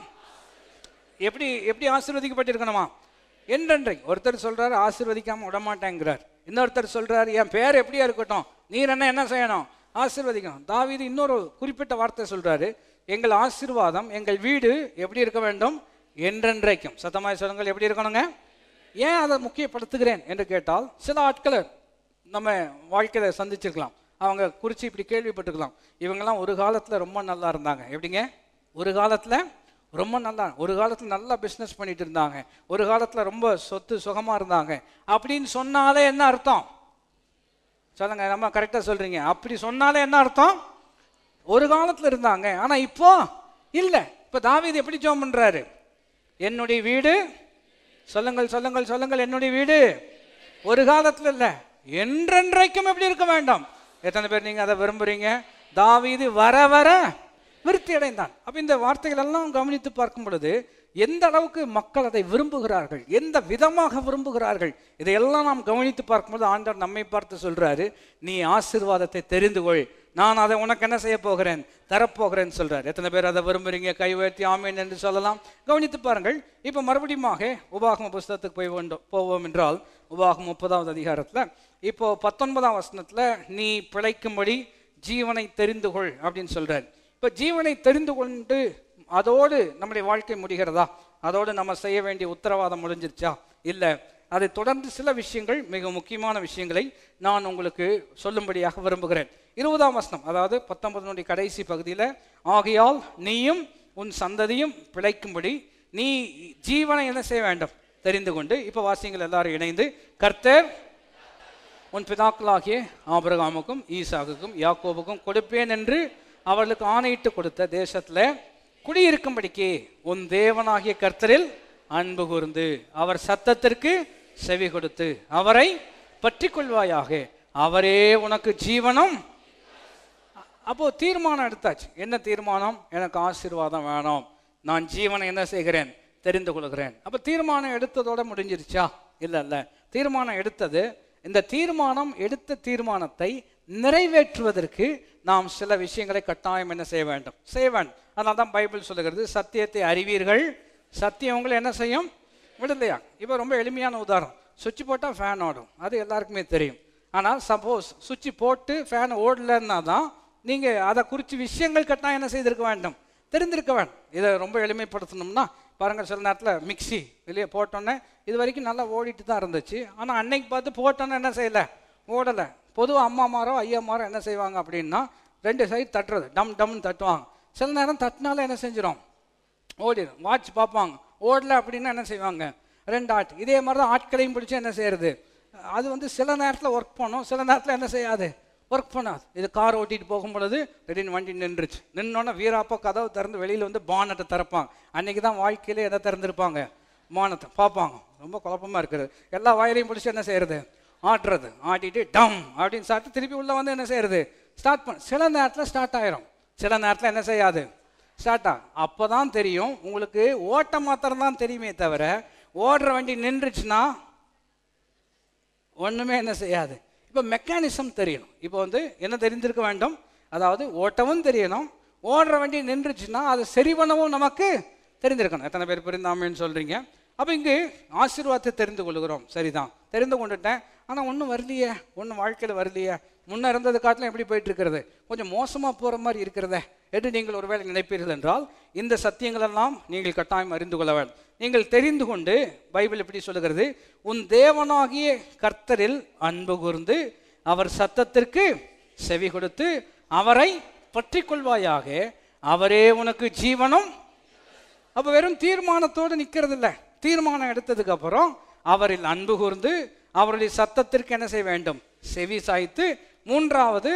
எப்படி எப்படி ஆசிர்வதிக்கப்பட்டிருக்கணுமா என்றென்றை ஒருத்தர் சொல்கிறார் ஆசிர்வதிக்காம விடமாட்டேங்கிறார் இன்னொருத்தர் சொல்கிறார் என் பேர் எப்படியா இருக்கட்டும் நீர் என்ன என்ன செய்யணும் ஆசிர்வதிக்கணும் தாவீது இன்னொரு குறிப்பிட்ட வார்த்தை சொல்கிறாரு எங்கள் ஆசீர்வாதம் எங்கள் வீடு எப்படி இருக்க வேண்டும் என்றென்றைக்கும் சத்தமாய் சொல்லுங்கள் எப்படி இருக்கணுங்க ஏன் அதை முக்கியப்படுத்துகிறேன் என்று கேட்டால் சில ஆட்களை நம்ம வாழ்க்கையில் சந்திச்சிருக்கலாம் அவங்க குறித்து இப்படி கேள்விப்பட்டுக்கலாம் இவங்கெல்லாம் ஒரு காலத்தில் ரொம்ப நல்லா இருந்தாங்க எப்படிங்க ஒரு காலத்தில் ரொம்ப நல்லா ஒரு காலத்தில் நல்லா பிஸ்னஸ் பண்ணிட்டு இருந்தாங்க ஒரு காலத்தில் ரொம்ப சொத்து சுகமாக இருந்தாங்க அப்படின்னு சொன்னாலே என்ன அர்த்தம் சொல்லுங்க நம்ம கரெக்டாக சொல்கிறீங்க அப்படி சொன்னாலே என்ன அர்த்தம் ஒரு காலத்தில் இருந்தாங்க ஆனால் இப்போ இல்லை இப்போ தாவீது எப்படி ஜோம் பண்ணுறாரு என்னுடைய வீடு சொல்லுங்கள் சொல்லுங்கள் சொல்லுங்கள் என்னுடைய வீடு ஒரு காலத்தில் இல்லை என்றென்றைக்கும் எப்படி இருக்க வேண்டாம் எத்தனை பேர் நீங்கள் அதை விரும்புகிறீங்க தாவீது வர வர விருத்தி அடைந்தான் அப்போ இந்த வார்த்தைகள் எல்லாம் கவனித்து பார்க்கும் பொழுது எந்த அளவுக்கு மக்கள் அதை விரும்புகிறார்கள் எந்த விதமாக விரும்புகிறார்கள் இதையெல்லாம் நாம் கவனித்து பார்க்கும்போது ஆண்டவர் நம்மை பார்த்து சொல்றாரு நீ ஆசிர்வாதத்தை தெரிந்து கொள் நான் அதை உனக்கு என்ன செய்ய போகிறேன் தரப்போகிறேன்னு சொல்றாரு எத்தனை பேர் அதை விரும்புறீங்க கை உயர்த்தி ஆமேன் என்று சொல்லலாம் கவனித்து பாருங்கள் இப்போ மறுபடியும் உபாகம புஸ்தகத்துக்கு போய் வேண்டும் போவோம் என்றால் உபாகம் முப்பதாவது அதிகாரத்தில் இப்போ பத்தொன்பதாம் வசனத்தில் நீ பிழைக்கும்படி ஜீவனை தெரிந்து கொள் அப்படின்னு சொல்றாரு இப்போ ஜீவனை தெரிந்து கொண்டு அதோடு நம்முடைய வாழ்க்கை முடிகிறதா அதோடு நம்ம செய்ய வேண்டிய உத்தரவாதம் முடிஞ்சிருச்சா இல்லை அதை தொடர்ந்து சில விஷயங்கள் மிக முக்கியமான விஷயங்களை நான் உங்களுக்கு சொல்லும்படியாக விரும்புகிறேன் இருபதாம் வசனம் அதாவது பத்தொன்பதனுடைய கடைசி பகுதியில் ஆகையால் நீயும் உன் சந்ததியும் பிழைக்கும்படி நீ ஜீவனை என்ன செய்ய வேண்டும் தெரிந்து கொண்டு இப்போ வாசியங்கள் எல்லாரும் இணைந்து கர்த்தர் உன் பிதாக்களாகிய ஆபிரகாமுக்கும் ஈசாக்குக்கும் யாக்கோபுக்கும் கொடுப்பேன் என்று அவர்களுக்கு ஆணையிட்டு கொடுத்த தேசத்தில் குடியிருக்கும்படிக்கு உன் தேவனாகிய கர்த்தரில் அன்பு கூர்ந்து அவர் சத்தத்திற்கு செவி கொடுத்து அவரை பற்றி கொள்வாயாக அவரே உனக்கு ஜீவனம் அப்போ தீர்மானம் எடுத்தாச்சு என்ன தீர்மானம் எனக்கு ஆசீர்வாதம் வேணும் நான் ஜீவனை என்ன செய்கிறேன் தெரிந்து கொள்கிறேன் அப்போ தீர்மானம் எடுத்ததோட முடிஞ்சிருச்சா இல்லை இல்லை தீர்மானம் எடுத்தது இந்த தீர்மானம் எடுத்த தீர்மானத்தை நிறைவேற்றுவதற்கு நாம் சில விஷயங்களை கட்டாயம் என்ன செய்ய வேண்டும் செய்ய வேண்டும் அதனால் தான் பைபிள் சொல்லுகிறது சத்தியத்தை அறிவீர்கள் சத்தியம் உங்களை என்ன செய்யும் விடுதலையா இப்போ ரொம்ப எளிமையான உதாரணம் சுவிட்ச் போட்டால் ஃபேன் ஓடும் அது எல்லாருக்குமே தெரியும் ஆனால் சப்போஸ் சுவிட்ச் போட்டு ஃபேன் ஓடலன்னா தான் நீங்கள் அதை குறித்து விஷயங்கள் கட்டினா என்ன செய்திருக்க வேண்டும் தெரிந்திருக்க வேண்டும் இதை ரொம்ப எளிமைப்படுத்தணும்னா பாருங்கள் சில நேரத்தில் மிக்சி வெளியே போட்டோன்னே இது வரைக்கும் நல்லா ஓடிட்டு தான் இருந்துச்சு ஆனால் அன்னைக்கு பார்த்து போட்டோன்னே என்ன செய்யலை ஓடலை பொதுவாக அம்மாமாரோ ஐயாமாரோ என்ன செய்வாங்க அப்படின்னா ரெண்டு சைடு தட்டுறது டம் டம்னு தட்டுவாங்க சில நேரம் தட்டினாலும் என்ன செஞ்சிடும் ஓடிடும் வாட்ச் பார்ப்பாங்க ஓடல அப்படின்னா என்ன செய்வாங்க ரெண்டு ஆட் இதே மாதிரி தான் ஆட்களையும் பிடிச்சி என்ன செய்யறது அது வந்து சில நேரத்தில் ஒர்க் பண்ணும் சில நேரத்தில் என்ன செய்யாது ஒர்க் பண்ணாது இது கார் ஓட்டிகிட்டு போகும் பொழுது திடீர்னு வண்டி நின்றுச்சு நின்னோன்னா வீராப்போ கதவை திறந்து வெளியில் வந்து பானத்தை திறப்பாங்க அன்றைக்கி தான் வாழ்க்கையிலே எதை திறந்துருப்பாங்க மானத்தை பார்ப்பாங்க ரொம்ப குழப்பமாக இருக்குது எல்லா வாயிலையும் பிடிச்சி என்ன செய்கிறது ஆட்டுறது ஆட்டிட்டு டம் அப்படின்னு சாப்பிட்டு திருப்பி உள்ளே வந்து என்ன செய்கிறது ஸ்டார்ட் பண்ண சில நேரத்தில் ஸ்டார்ட் ஆயிரும் சில நேரத்தில் என்ன செய்யாது ஸ்டார்ட் ஆகும் அப்போ தான் தெரியும் உங்களுக்கு ஓட்ட மாத்திரம் தான் தெரியுமே தவிர ஓடுற வண்டி நின்றுச்சுன்னா ஒன்றுமே என்ன செய்யாது இப்போ மெக்கானிசம் தெரியணும் இப்போ வந்து என்ன தெரிஞ்சிருக்க வேண்டும் அதாவது ஓட்டவும் தெரியணும் ஓடுற வண்டி நின்றுச்சுன்னா அதை சரி பண்ணவும் நமக்கு தெரிஞ்சிருக்கணும் எத்தனை பேர் புரிந்தாமேன்னு சொல்கிறீங்க அப்போ இங்கு ஆசீர்வாதத்தை தெரிந்து கொள்கிறோம் சரிதான் தெரிந்து கொண்டுட்டேன் ஆனால் ஒன்றும் வரலையே ஒன்றும் வாழ்க்கையில் வரலையே முன்னே இருந்தது காட்டிலும் எப்படி போயிட்டுருக்கிறது கொஞ்சம் மோசமாக போகிற மாதிரி இருக்கிறத என்று நீங்கள் ஒருவேளை நினைப்பீர்கள் என்றால் இந்த சத்தியங்களெல்லாம் நீங்கள் கட்டாயம் அறிந்து கொள்ள நீங்கள் தெரிந்து கொண்டு பைபிள் எப்படி சொல்லுகிறது உன் தேவனாகிய கர்த்தரில் அன்பு கூர்ந்து அவர் சத்தத்திற்கு செவி கொடுத்து அவரை பற்றி கொள்வாயாக அவரே உனக்கு ஜீவனம் அப்போ வெறும் தீர்மானத்தோடு நிற்கிறது இல்லை தீர்மானம் எடுத்ததுக்கு அப்புறம் அவரில் அன்பு கூர்ந்து அவருடைய சத்தத்திற்கு என்ன செய்ய வேண்டும் செவி சாய்த்து மூன்றாவது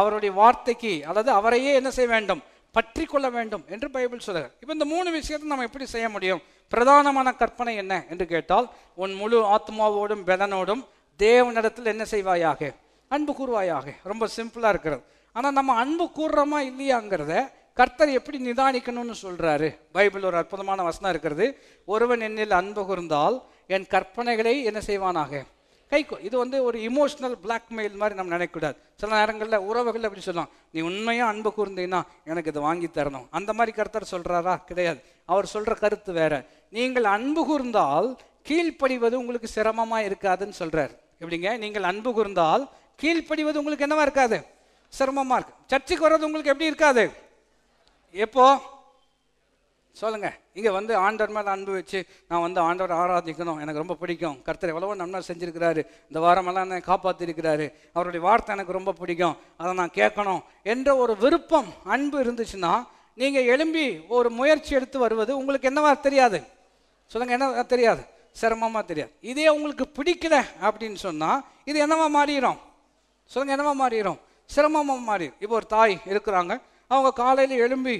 அவருடைய வார்த்தைக்கு அதாவது அவரையே என்ன செய்ய வேண்டும் பற்றி கொள்ள வேண்டும் என்று பைபிள் சொல்லுகிறார் இப்போ இந்த மூணு விஷயத்தை நம்ம எப்படி செய்ய முடியும் பிரதானமான கற்பனை என்ன என்று கேட்டால் உன் முழு ஆத்மாவோடும் பலனோடும் தேவனிடத்தில் என்ன செய்வாயாக அன்பு கூறுவாயாக ரொம்ப சிம்பிளாக இருக்கிறது ஆனால் நம்ம அன்பு கூறுறோமா இல்லையாங்கிறத கர்த்தர் எப்படி நிதானிக்கணும்னு சொல்கிறாரு பைபிள் ஒரு அற்புதமான வசனம் இருக்கிறது ஒருவன் என்னில் அன்பு கூர்ந்தால் என் கற்பனைகளை என்ன செய்வானாக கைக்கோ இது வந்து ஒரு இமோஷனல் பிளாக்மெயில் மாதிரி நம்ம நினைக்கக்கூடாது சில நேரங்களில் உறவுகள் அப்படி சொல்லலாம் நீ உண்மையாக அன்பு கூர்ந்தீங்கன்னா எனக்கு இதை வாங்கி தரணும் அந்த மாதிரி கருத்தர் சொல்கிறாரா கிடையாது அவர் சொல்கிற கருத்து வேற நீங்கள் அன்பு கூர்ந்தால் கீழ்ப்படிவது உங்களுக்கு சிரமமாக இருக்காதுன்னு சொல்கிறார் எப்படிங்க நீங்கள் அன்பு கூர்ந்தால் கீழ்ப்படிவது உங்களுக்கு என்னவா இருக்காது சிரமமாக இருக்கு சர்ச்சுக்கு வர்றது உங்களுக்கு எப்படி இருக்காது எப்போ சொல்லுங்கள் இங்கே வந்து ஆண்டவர் மேலே அன்பு வச்சு நான் வந்து ஆண்டவர் ஆராதிக்கணும் எனக்கு ரொம்ப பிடிக்கும் கர்த்தர் எவ்வளவு நன்மை செஞ்சுருக்கிறாரு இந்த வாரமெல்லாம் என்னை காப்பாற்றிருக்கிறாரு அவருடைய வார்த்தை எனக்கு ரொம்ப பிடிக்கும் அதை நான் கேட்கணும் என்ற ஒரு விருப்பம் அன்பு இருந்துச்சுன்னா நீங்கள் எழும்பி ஒரு முயற்சி எடுத்து வருவது உங்களுக்கு என்னவா தெரியாது சொல்லுங்கள் என்ன தெரியாது சிரமமாக தெரியாது இதே உங்களுக்கு பிடிக்கல அப்படின்னு சொன்னால் இது என்னவா மாறிடும் சொல்லுங்கள் என்னவா மாறிடும் சிரமமாக மாறிடும் இப்போ ஒரு தாய் இருக்கிறாங்க அவங்க காலையில் எழும்பி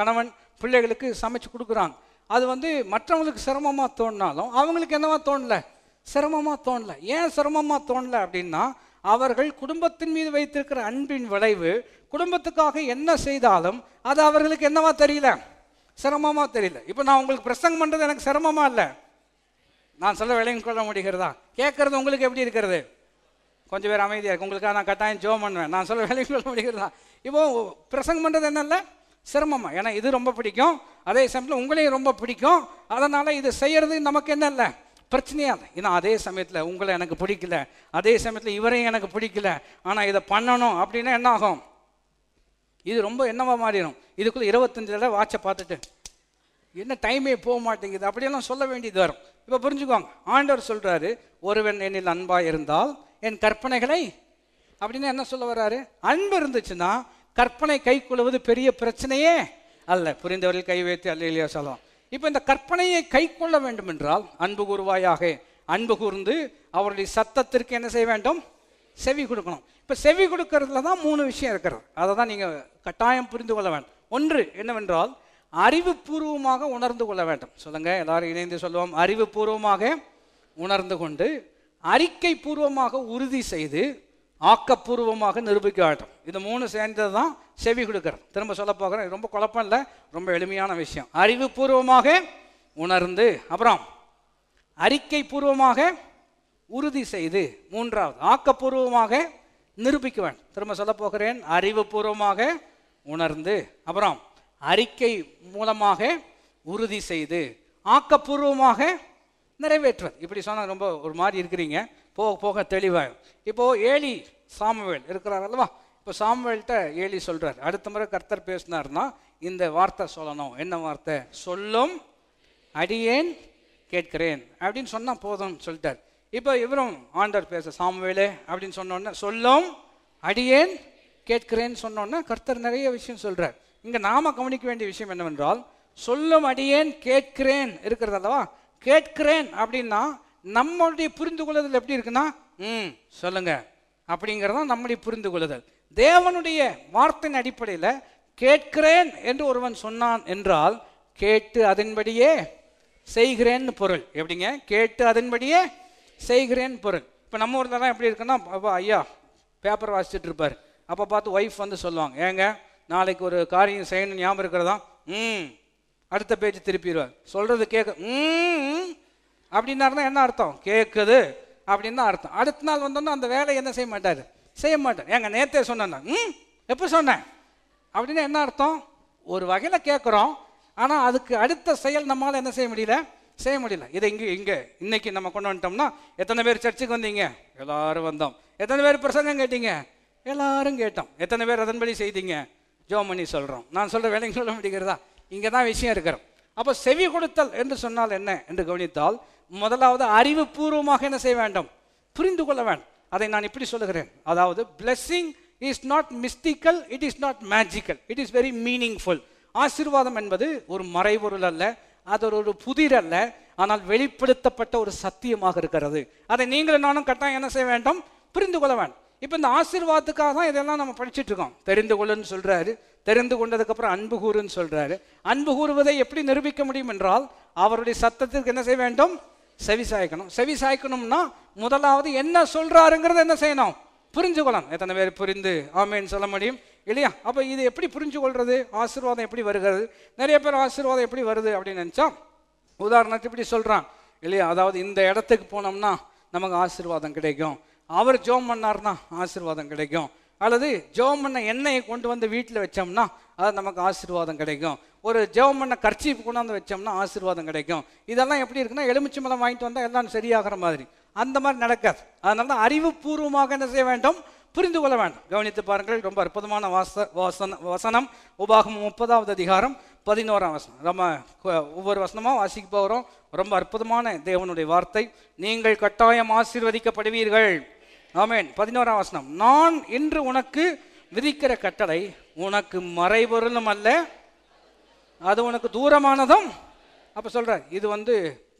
கணவன் பிள்ளைகளுக்கு சமைச்சு கொடுக்குறாங்க அது வந்து மற்றவங்களுக்கு சிரமமாக தோணினாலும் அவங்களுக்கு என்னவா தோணலை சிரமமாக தோணலை ஏன் சிரமமாக தோணலை அப்படின்னா அவர்கள் குடும்பத்தின் மீது வைத்திருக்கிற அன்பின் விளைவு குடும்பத்துக்காக என்ன செய்தாலும் அது அவர்களுக்கு என்னவா தெரியல சிரமமாக தெரியல இப்போ நான் உங்களுக்கு பிரசங்கம் பண்ணுறது எனக்கு சிரமமாக இல்லை நான் சொல்ல விளையும் கொள்ள முடிகிறதா கேட்குறது உங்களுக்கு எப்படி இருக்கிறது கொஞ்சம் பேர் அமைதியாக இருக்கு உங்களுக்காக நான் கட்டாயம் ஜோ பண்ணுவேன் நான் சொல்ல விளையும் கொள்ள முடிகிறதா இப்போ பிரசங்கம் பண்ணுறது என்னல்ல சிரமமாக ஏன்னா இது ரொம்ப பிடிக்கும் அதே சமயத்தில் உங்களையும் ரொம்ப பிடிக்கும் அதனால் இது செய்கிறது நமக்கு என்ன இல்லை பிரச்சனையாக இல்லை ஏன்னா அதே சமயத்தில் உங்களை எனக்கு பிடிக்கல அதே சமயத்தில் இவரையும் எனக்கு பிடிக்கல ஆனால் இதை பண்ணணும் அப்படின்னா என்ன ஆகும் இது ரொம்ப என்னவாக மாறிடும் இதுக்குள்ளே இருபத்தஞ்சு தடவை வாட்சை பார்த்துட்டு என்ன டைமே போக மாட்டேங்குது அப்படியெல்லாம் சொல்ல வேண்டியது வரும் இப்போ புரிஞ்சுக்கோங்க ஆண்டவர் சொல்கிறாரு ஒருவன் என்னில் அன்பாக இருந்தால் என் கற்பனைகளை அப்படின்னு என்ன சொல்ல வர்றாரு அன்பு இருந்துச்சுன்னா கற்பனை கை கொள்வது பெரிய பிரச்சனையே அல்ல புரிந்தவரில் கை வைத்து இல்லையா சொல்லலாம் இப்போ இந்த கற்பனையை கை கொள்ள வேண்டும் என்றால் அன்பு குருவாயாக அன்பு கூர்ந்து அவருடைய சத்தத்திற்கு என்ன செய்ய வேண்டும் செவி கொடுக்கணும் இப்போ செவி கொடுக்கறதுல தான் மூணு விஷயம் இருக்கிறது அதை தான் நீங்கள் கட்டாயம் புரிந்து கொள்ள வேண்டும் ஒன்று என்னவென்றால் அறிவுபூர்வமாக உணர்ந்து கொள்ள வேண்டும் சொல்லுங்க எல்லாரும் இணைந்து சொல்லுவோம் அறிவுபூர்வமாக உணர்ந்து கொண்டு அறிக்கை பூர்வமாக உறுதி செய்து ஆக்கப்பூர்வமாக நிரூபிக்க வேண்டும் இந்த மூணு சேர்ந்தது தான் செவி கொடுக்குறது திரும்ப சொல்ல போகிறேன் ரொம்ப குழப்பம் இல்லை ரொம்ப எளிமையான விஷயம் அறிவுபூர்வமாக உணர்ந்து அப்புறம் அறிக்கை பூர்வமாக உறுதி செய்து மூன்றாவது ஆக்கப்பூர்வமாக நிரூபிக்க வேண்டும் திரும்ப சொல்ல போகிறேன் அறிவுபூர்வமாக உணர்ந்து அப்புறம் அறிக்கை மூலமாக உறுதி செய்து ஆக்கப்பூர்வமாக நிறைவேற்றுவது இப்படி சொன்னால் ரொம்ப ஒரு மாதிரி இருக்கிறீங்க போக போக தெளிவாயும் இப்போது ஏலி சாமுவேல் இருக்கிறார் அல்லவா இப்போ சாமுவேல்கிட்ட ஏலி சொல்கிறார் அடுத்த முறை கர்த்தர் பேசினார்னா இந்த வார்த்தை சொல்லணும் என்ன வார்த்தை சொல்லும் அடியேன் கேட்கிறேன் அப்படின்னு சொன்னால் போதும்னு சொல்லிட்டார் இப்போ இவரும் ஆண்டர் பேச சாமுவேலே அப்படின்னு சொன்னோன்னே சொல்லும் அடியேன் கேட்கிறேன்னு சொன்னோன்னா கர்த்தர் நிறைய விஷயம் சொல்கிறார் இங்கே நாம் கவனிக்க வேண்டிய விஷயம் என்னவென்றால் சொல்லும் அடியேன் கேட்கிறேன் இருக்கிறதல்லவா கேட்கிறேன் அப்படின்னா நம்மளுடைய புரிந்து கொள்ளுதல் எப்படி இருக்குன்னா ம் சொல்லுங்க அப்படிங்கிறது தான் நம்முடைய புரிந்து கொள்ளுதல் தேவனுடைய வார்த்தையின் அடிப்படையில் கேட்கிறேன் என்று ஒருவன் சொன்னான் என்றால் கேட்டு அதன்படியே செய்கிறேன்னு பொருள் எப்படிங்க கேட்டு அதன்படியே செய்கிறேன் பொருள் இப்போ நம்ம ஊரில் தான் எப்படி இருக்குன்னா அப்பா ஐயா பேப்பர் வாசிச்சுட்டு இருப்பார் அப்போ பார்த்து ஒய்ஃப் வந்து சொல்லுவாங்க ஏங்க நாளைக்கு ஒரு காரியம் செய்யணும் ஞாபகம் இருக்கிறதா ம் அடுத்த பேஜ் திருப்பிடுவார் சொல்கிறது கேட்க அப்படின்னாருன்னா என்ன அர்த்தம் கேட்குது அப்படின்னு அர்த்தம் அடுத்த நாள் வந்தோன்னா அந்த வேலை என்ன செய்ய மாட்டார் செய்ய மாட்டார் எங்கள் நேற்றே சொன்னேன்னா ம் எப்போ சொன்னேன் அப்படின்னு என்ன அர்த்தம் ஒரு வகையில் கேட்குறோம் ஆனால் அதுக்கு அடுத்த செயல் நம்மளால் என்ன செய்ய முடியல செய்ய முடியல இதை இங்கே இங்கே இன்னைக்கு நம்ம கொண்டு வந்துட்டோம்னா எத்தனை பேர் சர்ச்சுக்கு வந்தீங்க எல்லாரும் வந்தோம் எத்தனை பேர் பிரசங்கம் கேட்டீங்க எல்லாரும் கேட்டோம் எத்தனை பேர் அதன்படி செய்தீங்க ஜோமணி சொல்கிறோம் நான் சொல்கிற வேலைங்க சொல்ல முடிகிறதா இங்கே தான் விஷயம் இருக்கிறோம் அப்போ செவி கொடுத்தல் என்று சொன்னால் என்ன என்று கவனித்தால் முதலாவது அறிவுபூர்வமாக என்ன செய்ய வேண்டும் புரிந்து கொள்ள வேண்டும் அதை நான் இப்படி சொல்லுகிறேன் அதாவது blessing is not mystical it is not magical it is very meaningful ஆசீர்வாதம் என்பது ஒரு மறைபொருள் அல்ல அது ஒரு புதிர் அல்ல ஆனால் வெளிப்படுத்தப்பட்ட ஒரு சத்தியமாக இருக்கிறது அதை நீங்களும் நானும் கட்டாயம் என்ன செய்ய வேண்டும் புரிந்து கொள்ள வேண்டும் இப்போ இந்த ஆசீர்வாதத்துக்காக தான் இதெல்லாம் நம்ம இருக்கோம் தெரிந்து கொள்ளுன்னு சொல்கிறாரு தெரிந்து கொண்டதுக்கப்புறம் அன்பு கூறுன்னு சொல்கிறாரு அன்பு கூறுவதை எப்படி நிரூபிக்க முடியும் என்றால் அவருடைய சத்தத்திற்கு என்ன செய்ய வேண்டும் செவி சாய்க்கணும் செவி சாய்க்கணும்னா முதலாவது என்ன சொல்கிறாருங்கிறத என்ன செய்யணும் கொள்ளணும் எத்தனை பேர் புரிந்து ஆமேன்னு சொல்ல முடியும் இல்லையா அப்போ இது எப்படி புரிஞ்சு கொள்வது ஆசீர்வாதம் எப்படி வருகிறது நிறைய பேர் ஆசீர்வாதம் எப்படி வருது அப்படின்னு நினச்சா உதாரணத்தை இப்படி சொல்கிறான் இல்லையா அதாவது இந்த இடத்துக்கு போனோம்னா நமக்கு ஆசீர்வாதம் கிடைக்கும் அவர் ஜோம் பண்ணார்னா ஆசீர்வாதம் கிடைக்கும் அல்லது ஜோம் பண்ண எண்ணெயை கொண்டு வந்து வீட்டில் வச்சோம்னா அது நமக்கு ஆசீர்வாதம் கிடைக்கும் ஒரு ஜெவம் பண்ண கர்ச்சீப் கொண்டாந்து வச்சோம்னா ஆசீர்வாதம் கிடைக்கும் இதெல்லாம் எப்படி இருக்குன்னா எலுமிச்சை மலம் வாங்கிட்டு வந்தால் எல்லாம் சரியாகிற மாதிரி அந்த மாதிரி நடக்காது அதனால தான் அறிவுபூர்வமாக என்ன செய்ய வேண்டும் புரிந்து கொள்ள வேண்டும் கவனித்து பாருங்கள் ரொம்ப அற்புதமான வாச வாசன வசனம் உபாகம் முப்பதாவது அதிகாரம் பதினோராம் வசனம் நம்ம ஒவ்வொரு வசனமாக வாசிக்க போகிறோம் ரொம்ப அற்புதமான தேவனுடைய வார்த்தை நீங்கள் கட்டாயம் ஆசீர்வதிக்கப்படுவீர்கள் ஆமேன் பதினோராம் வசனம் நான் இன்று உனக்கு விதிக்கிற கட்டளை உனக்கு மறைபொருளும் அல்ல அது உனக்கு தூரமானதும் அப்போ சொல்கிற இது வந்து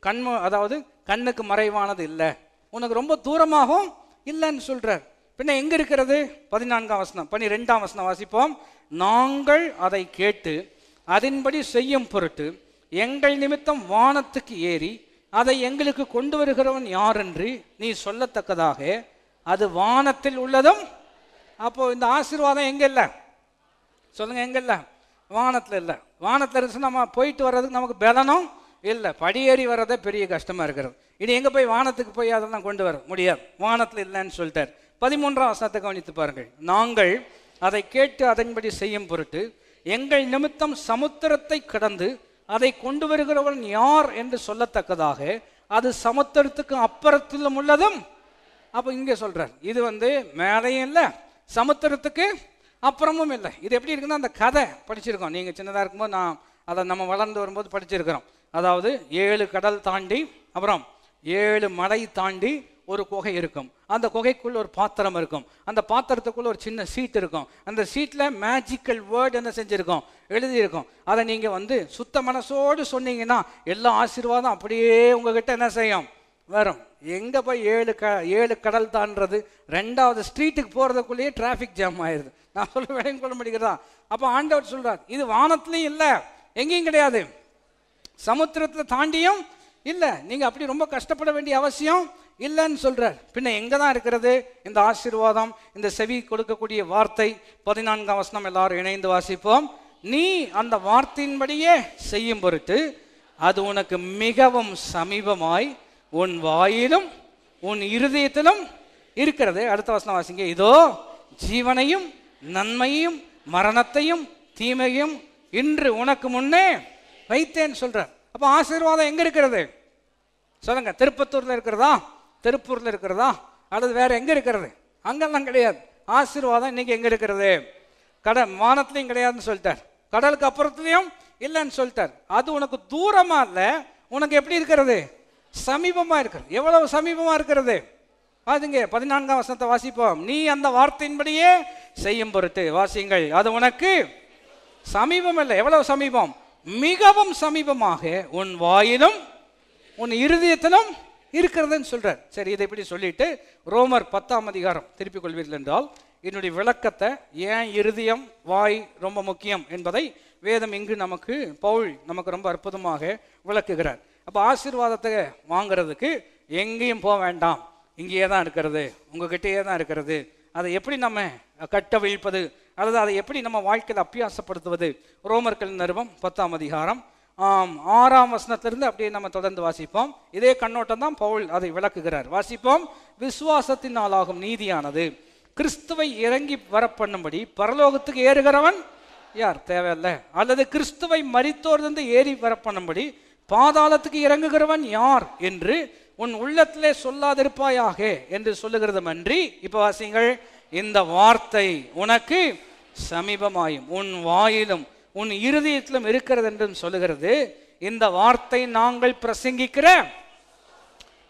கண் அதாவது கண்ணுக்கு மறைவானது இல்லை உனக்கு ரொம்ப தூரமாகவும் இல்லைன்னு சொல்கிறார் பின்ன எங்கே இருக்கிறது பதினான்காம் வசனம் பன்னிரெண்டாம் வசனம் வாசிப்போம் நாங்கள் அதை கேட்டு அதன்படி செய்யும் பொருட்டு எங்கள் நிமித்தம் வானத்துக்கு ஏறி அதை எங்களுக்கு கொண்டு வருகிறவன் யாரென்று நீ சொல்லத்தக்கதாக அது வானத்தில் உள்ளதும் அப்போது இந்த ஆசீர்வாதம் எங்க இல்லை சொல்லுங்கள் எங்க இல்லை வானத்தில் இல்லை வானத்தில் இருந்து நம்ம போயிட்டு வர்றதுக்கு நமக்கு பலனும் இல்லை படியேறி வர்றதே பெரிய கஷ்டமாக இருக்கிறது இனி எங்கே போய் வானத்துக்கு போய் அதெல்லாம் கொண்டு வர முடியாது வானத்தில் இல்லைன்னு சொல்லிட்டார் பதிமூன்றாம் வசனத்தை கவனித்து பாருங்கள் நாங்கள் அதை கேட்டு அதன்படி செய்யும் பொருட்டு எங்கள் நிமித்தம் சமுத்திரத்தை கடந்து அதை கொண்டு வருகிறவன் யார் என்று சொல்லத்தக்கதாக அது சமுத்திரத்துக்கு அப்புறத்திலும் உள்ளதும் அப்போ இங்கே சொல்கிறார் இது வந்து மேலையும் இல்லை சமுத்திரத்துக்கு அப்புறமும் இல்லை இது எப்படி இருக்குன்னா அந்த கதை படிச்சிருக்கோம் நீங்கள் சின்னதாக இருக்கும்போது நான் அதை நம்ம வளர்ந்து வரும்போது படிச்சிருக்கிறோம் அதாவது ஏழு கடல் தாண்டி அப்புறம் ஏழு மலை தாண்டி ஒரு குகை இருக்கும் அந்த குகைக்குள்ள ஒரு பாத்திரம் இருக்கும் அந்த பாத்திரத்துக்குள்ள ஒரு சின்ன சீட் இருக்கும் அந்த சீட்டில் மேஜிக்கல் வேர்ட் என்ன செஞ்சுருக்கோம் எழுதியிருக்கோம் அதை நீங்கள் வந்து சுத்த மனசோடு சொன்னீங்கன்னா எல்லா ஆசீர்வாதம் அப்படியே உங்ககிட்ட என்ன செய்யும் வரும் எங்கே போய் ஏழு க ஏழு கடல் தான்றது ரெண்டாவது ஸ்ட்ரீட்டுக்கு போகிறதுக்குள்ளேயே டிராஃபிக் ஜாம் ஆயிடுது நான் சொல்ல வேலையும் கொள்ள முடிக்கிறதான் அப்போ ஆண்டவர் சொல்கிறார் இது வானத்துலேயும் இல்லை எங்கேயும் கிடையாது சமுத்திரத்தில் தாண்டியும் இல்லை நீங்கள் அப்படி ரொம்ப கஷ்டப்பட வேண்டிய அவசியம் இல்லைன்னு சொல்கிறார் பின்ன எங்கே தான் இருக்கிறது இந்த ஆசீர்வாதம் இந்த செவி கொடுக்கக்கூடிய வார்த்தை பதினான்காம் வசனம் எல்லாரும் இணைந்து வாசிப்போம் நீ அந்த வார்த்தையின்படியே செய்யும் பொருட்டு அது உனக்கு மிகவும் சமீபமாய் உன் வாயிலும் உன் இருதயத்திலும் இருக்கிறது அடுத்த வசனம் வாசிங்க இதோ ஜீவனையும் நன்மையும் மரணத்தையும் தீமையும் இன்று உனக்கு முன்னே வைத்தேன்னு சொல்கிறார் அப்போ ஆசீர்வாதம் எங்கே இருக்கிறது சொல்லுங்க திருப்பத்தூரில் இருக்கிறதா திருப்பூரில் இருக்கிறதா அல்லது வேற எங்கே இருக்கிறது அங்கெல்லாம் கிடையாது ஆசீர்வாதம் இன்னைக்கு எங்கே இருக்கிறது கடல் வானத்துலையும் கிடையாதுன்னு சொல்லிட்டார் கடலுக்கு அப்புறத்துலையும் இல்லைன்னு சொல்லிட்டார் அது உனக்கு தூரமாக இல்லை உனக்கு எப்படி இருக்கிறது சமீபமாக இருக்கிறது எவ்வளவு சமீபமாக இருக்கிறது அதுங்க பதினான்காம் வசனத்தை வாசிப்போம் நீ அந்த வார்த்தையின்படியே செய்யும் பொறுத்து வாசியுங்கள் அது உனக்கு சமீபம் இல்லை எவ்வளவு சமீபம் மிகவும் சமீபமாக உன் வாயிலும் உன் இருதயத்திலும் இருக்கிறதுன்னு சொல்கிறார் சரி இதை இப்படி சொல்லிட்டு ரோமர் பத்தாம் அதிகாரம் திருப்பிக் கொள்வீர்கள் என்றால் என்னுடைய விளக்கத்தை ஏன் இருதயம் வாய் ரொம்ப முக்கியம் என்பதை வேதம் இங்கு நமக்கு பவுல் நமக்கு ரொம்ப அற்புதமாக விளக்குகிறார் அப்போ ஆசீர்வாதத்தை வாங்கிறதுக்கு எங்கேயும் போக வேண்டாம் இங்கேயே தான் இருக்கிறது உங்ககிட்டயே தான் இருக்கிறது அதை எப்படி நம்ம கட்ட வீழ்ப்பது அல்லது அதை எப்படி நம்ம வாழ்க்கையில் அப்பியாசப்படுத்துவது ரோமர்கள் நிறுவம் பத்தாம் அதிகாரம் ஆறாம் வசனத்திலிருந்து அப்படியே நம்ம தொடர்ந்து வாசிப்போம் இதே கண்ணோட்டம் தான் பவுல் அதை விளக்குகிறார் வாசிப்போம் விசுவாசத்தினாலாகும் நீதியானது கிறிஸ்துவை இறங்கி வரப்பண்ணும்படி பரலோகத்துக்கு ஏறுகிறவன் யார் தேவையில்லை அல்லது கிறிஸ்துவை மறித்தோர்ந்து ஏறி வரப்பண்ணும்படி பாதாளத்துக்கு இறங்குகிறவன் யார் என்று உன் உள்ளத்திலே சொல்லாதிருப்பாயாக என்று சொல்லுகிறது அன்றி இப்போ வாசிங்கள் இந்த வார்த்தை உனக்கு சமீபமாயும் உன் வாயிலும் உன் இருதயத்திலும் இருக்கிறது என்றும் சொல்லுகிறது இந்த வார்த்தை நாங்கள் பிரசங்கிக்கிற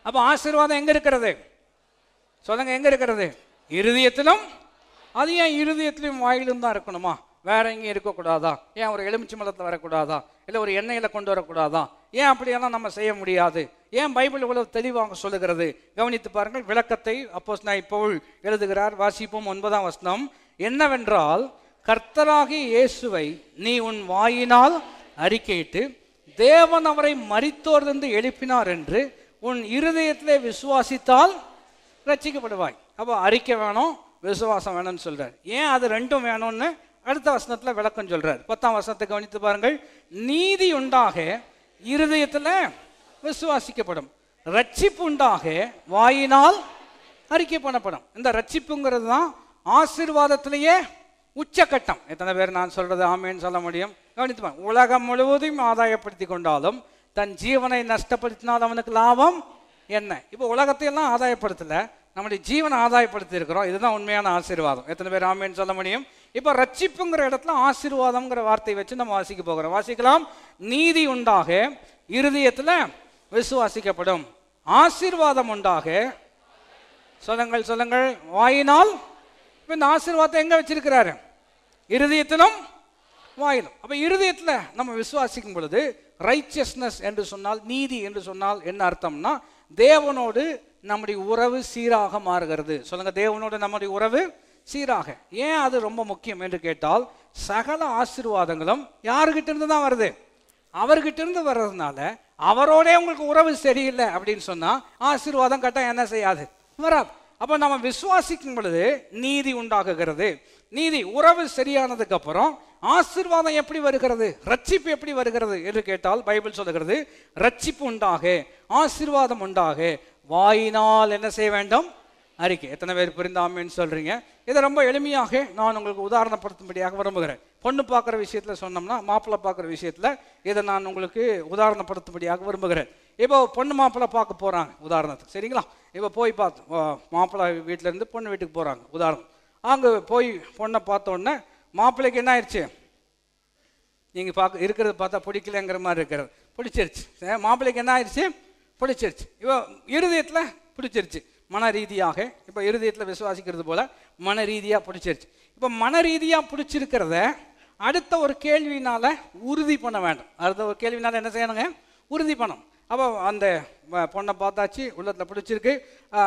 அப்போ ஆசீர்வாதம் எங்க இருக்கிறது சொல்லுங்க எங்க இருக்கிறது இருதயத்திலும் அது ஏன் இருதயத்திலும் வாயிலும் தான் இருக்கணுமா வேற எங்கேயும் இருக்கக்கூடாதா ஏன் ஒரு எலுமிச்சி மலத்தில் வரக்கூடாதா இல்லை ஒரு எண்ணெயில் கொண்டு வரக்கூடாதா ஏன் அப்படியெல்லாம் நம்ம செய்ய முடியாது ஏன் பைபிள் இவ்வளவு தெளிவாக சொல்லுகிறது கவனித்து பாருங்கள் விளக்கத்தை அப்போஸ் நான் இப்போ எழுதுகிறார் வாசிப்போம் ஒன்பதாம் வசனம் என்னவென்றால் கர்த்தராகி இயேசுவை நீ உன் வாயினால் அறிக்கையிட்டு தேவன் அவரை மறித்தோர்ந்து எழுப்பினார் என்று உன் இருதயத்திலே விசுவாசித்தால் ரட்சிக்கப்படுவாய் அப்போ அறிக்கை வேணும் விசுவாசம் வேணும்னு சொல்கிறார் ஏன் அது ரெண்டும் வேணும்னு அடுத்த வசனத்தில் விளக்கம் சொல்கிறார் பத்தாம் வசனத்தை கவனித்து பாருங்கள் நீதி உண்டாக இருதயத்தில் விசுவாசிக்கப்படும் ரட்சிப்பு உண்டாக வாயினால் அறிக்கை பண்ணப்படும் இந்த ரட்சிப்புங்கிறது தான் ஆசிர்வாதத்திலேயே உச்சக்கட்டம் எத்தனை பேர் நான் சொல்கிறது ஆமேன்னு சொல்ல முடியும் கவனித்துப்பாங்க உலகம் முழுவதும் ஆதாயப்படுத்தி கொண்டாலும் தன் ஜீவனை நஷ்டப்படுத்தினால் அவனுக்கு லாபம் என்ன இப்போ உலகத்தையெல்லாம் ஆதாயப்படுத்தலை நம்முடைய ஜீவனை ஆதாயப்படுத்தி இருக்கிறோம் இதுதான் உண்மையான ஆசீர்வாதம் எத்தனை பேர் ஆமேன்னு சொல்ல முடியும் இப்போ ரட்சிப்புங்கிற இடத்துல ஆசீர்வாதம்ங்கிற வார்த்தை வச்சு நம்ம வாசிக்க போகிறோம் வாசிக்கலாம் நீதி உண்டாக இருதயத்தில் விசுவாசிக்கப்படும் ஆசீர்வாதம் உண்டாக சொல்லுங்கள் சொல்லுங்கள் வாயினால் இப்போ இந்த ஆசீர்வாதத்தை எங்கே வச்சிருக்கிறாரு இருதயத்திலும் வாயிலும் அப்போ இருதயத்தில் நம்ம விசுவாசிக்கும் பொழுது ரைச்சியஸ்னஸ் என்று சொன்னால் நீதி என்று சொன்னால் என்ன அர்த்தம்னா தேவனோடு நம்முடைய உறவு சீராக மாறுகிறது சொல்லுங்க தேவனோடு நம்முடைய உறவு சீராக ஏன் அது ரொம்ப முக்கியம் என்று கேட்டால் சகல ஆசீர்வாதங்களும் யாருக்கிட்ட இருந்து தான் வருது அவர்கிட்ட இருந்து வர்றதுனால அவரோட உங்களுக்கு உறவு சரியில்லை அப்படின்னு சொன்னால் ஆசீர்வாதம் கட்டாயம் என்ன செய்யாது வராது அப்போ நம்ம விசுவாசிக்கும் பொழுது நீதி உண்டாகுகிறது நீதி உறவு சரியானதுக்கு அப்புறம் ஆசிர்வாதம் எப்படி வருகிறது ரட்சிப்பு எப்படி வருகிறது என்று கேட்டால் பைபிள் சொல்லுகிறது ரட்சிப்பு உண்டாக ஆசிர்வாதம் உண்டாக வாயினால் என்ன செய்ய வேண்டும் அறிக்கை எத்தனை பேர் புரிந்தாமன்னு சொல்றீங்க இதை ரொம்ப எளிமையாக நான் உங்களுக்கு உதாரணப்படுத்தும்படியாக விரும்புகிறேன் பொண்ணு பார்க்குற விஷயத்தில் சொன்னோம்னா மாப்பிள்ளை பார்க்குற விஷயத்தில் இதை நான் உங்களுக்கு உதாரணப்படுத்தும்படியாக விரும்புகிறேன் இப்போ பொண்ணு மாப்பிள்ளை பார்க்க போகிறாங்க உதாரணத்துக்கு சரிங்களா இப்போ போய் பார்த்து மாப்பிள்ளை வீட்டிலேருந்து பொண்ணு வீட்டுக்கு போகிறாங்க உதாரணம் அங்கே போய் பொண்ணை பார்த்தோன்னே மாப்பிள்ளைக்கு என்ன ஆயிடுச்சு நீங்கள் பார்க்க இருக்கிறத பார்த்தா பிடிக்கலங்கிற மாதிரி இருக்கிறது பிடிச்சிருச்சு மாப்பிள்ளைக்கு என்ன ஆயிடுச்சு பிடிச்சிருச்சு இப்போ இருதயத்தில் பிடிச்சிருச்சு மன ரீதியாக இப்போ இருதயத்தில் விசுவாசிக்கிறது போல் மன ரீதியாக பிடிச்சிருச்சு இப்போ மன ரீதியாக பிடிச்சிருக்கிறத அடுத்த ஒரு கேள்வினால் உறுதி பண்ண வேண்டும் அடுத்த ஒரு கேள்வினால் என்ன செய்யணுங்க உறுதி பண்ணணும் அப்போ அந்த பொண்ணை பார்த்தாச்சு உள்ளத்தில் பிடிச்சிருக்கு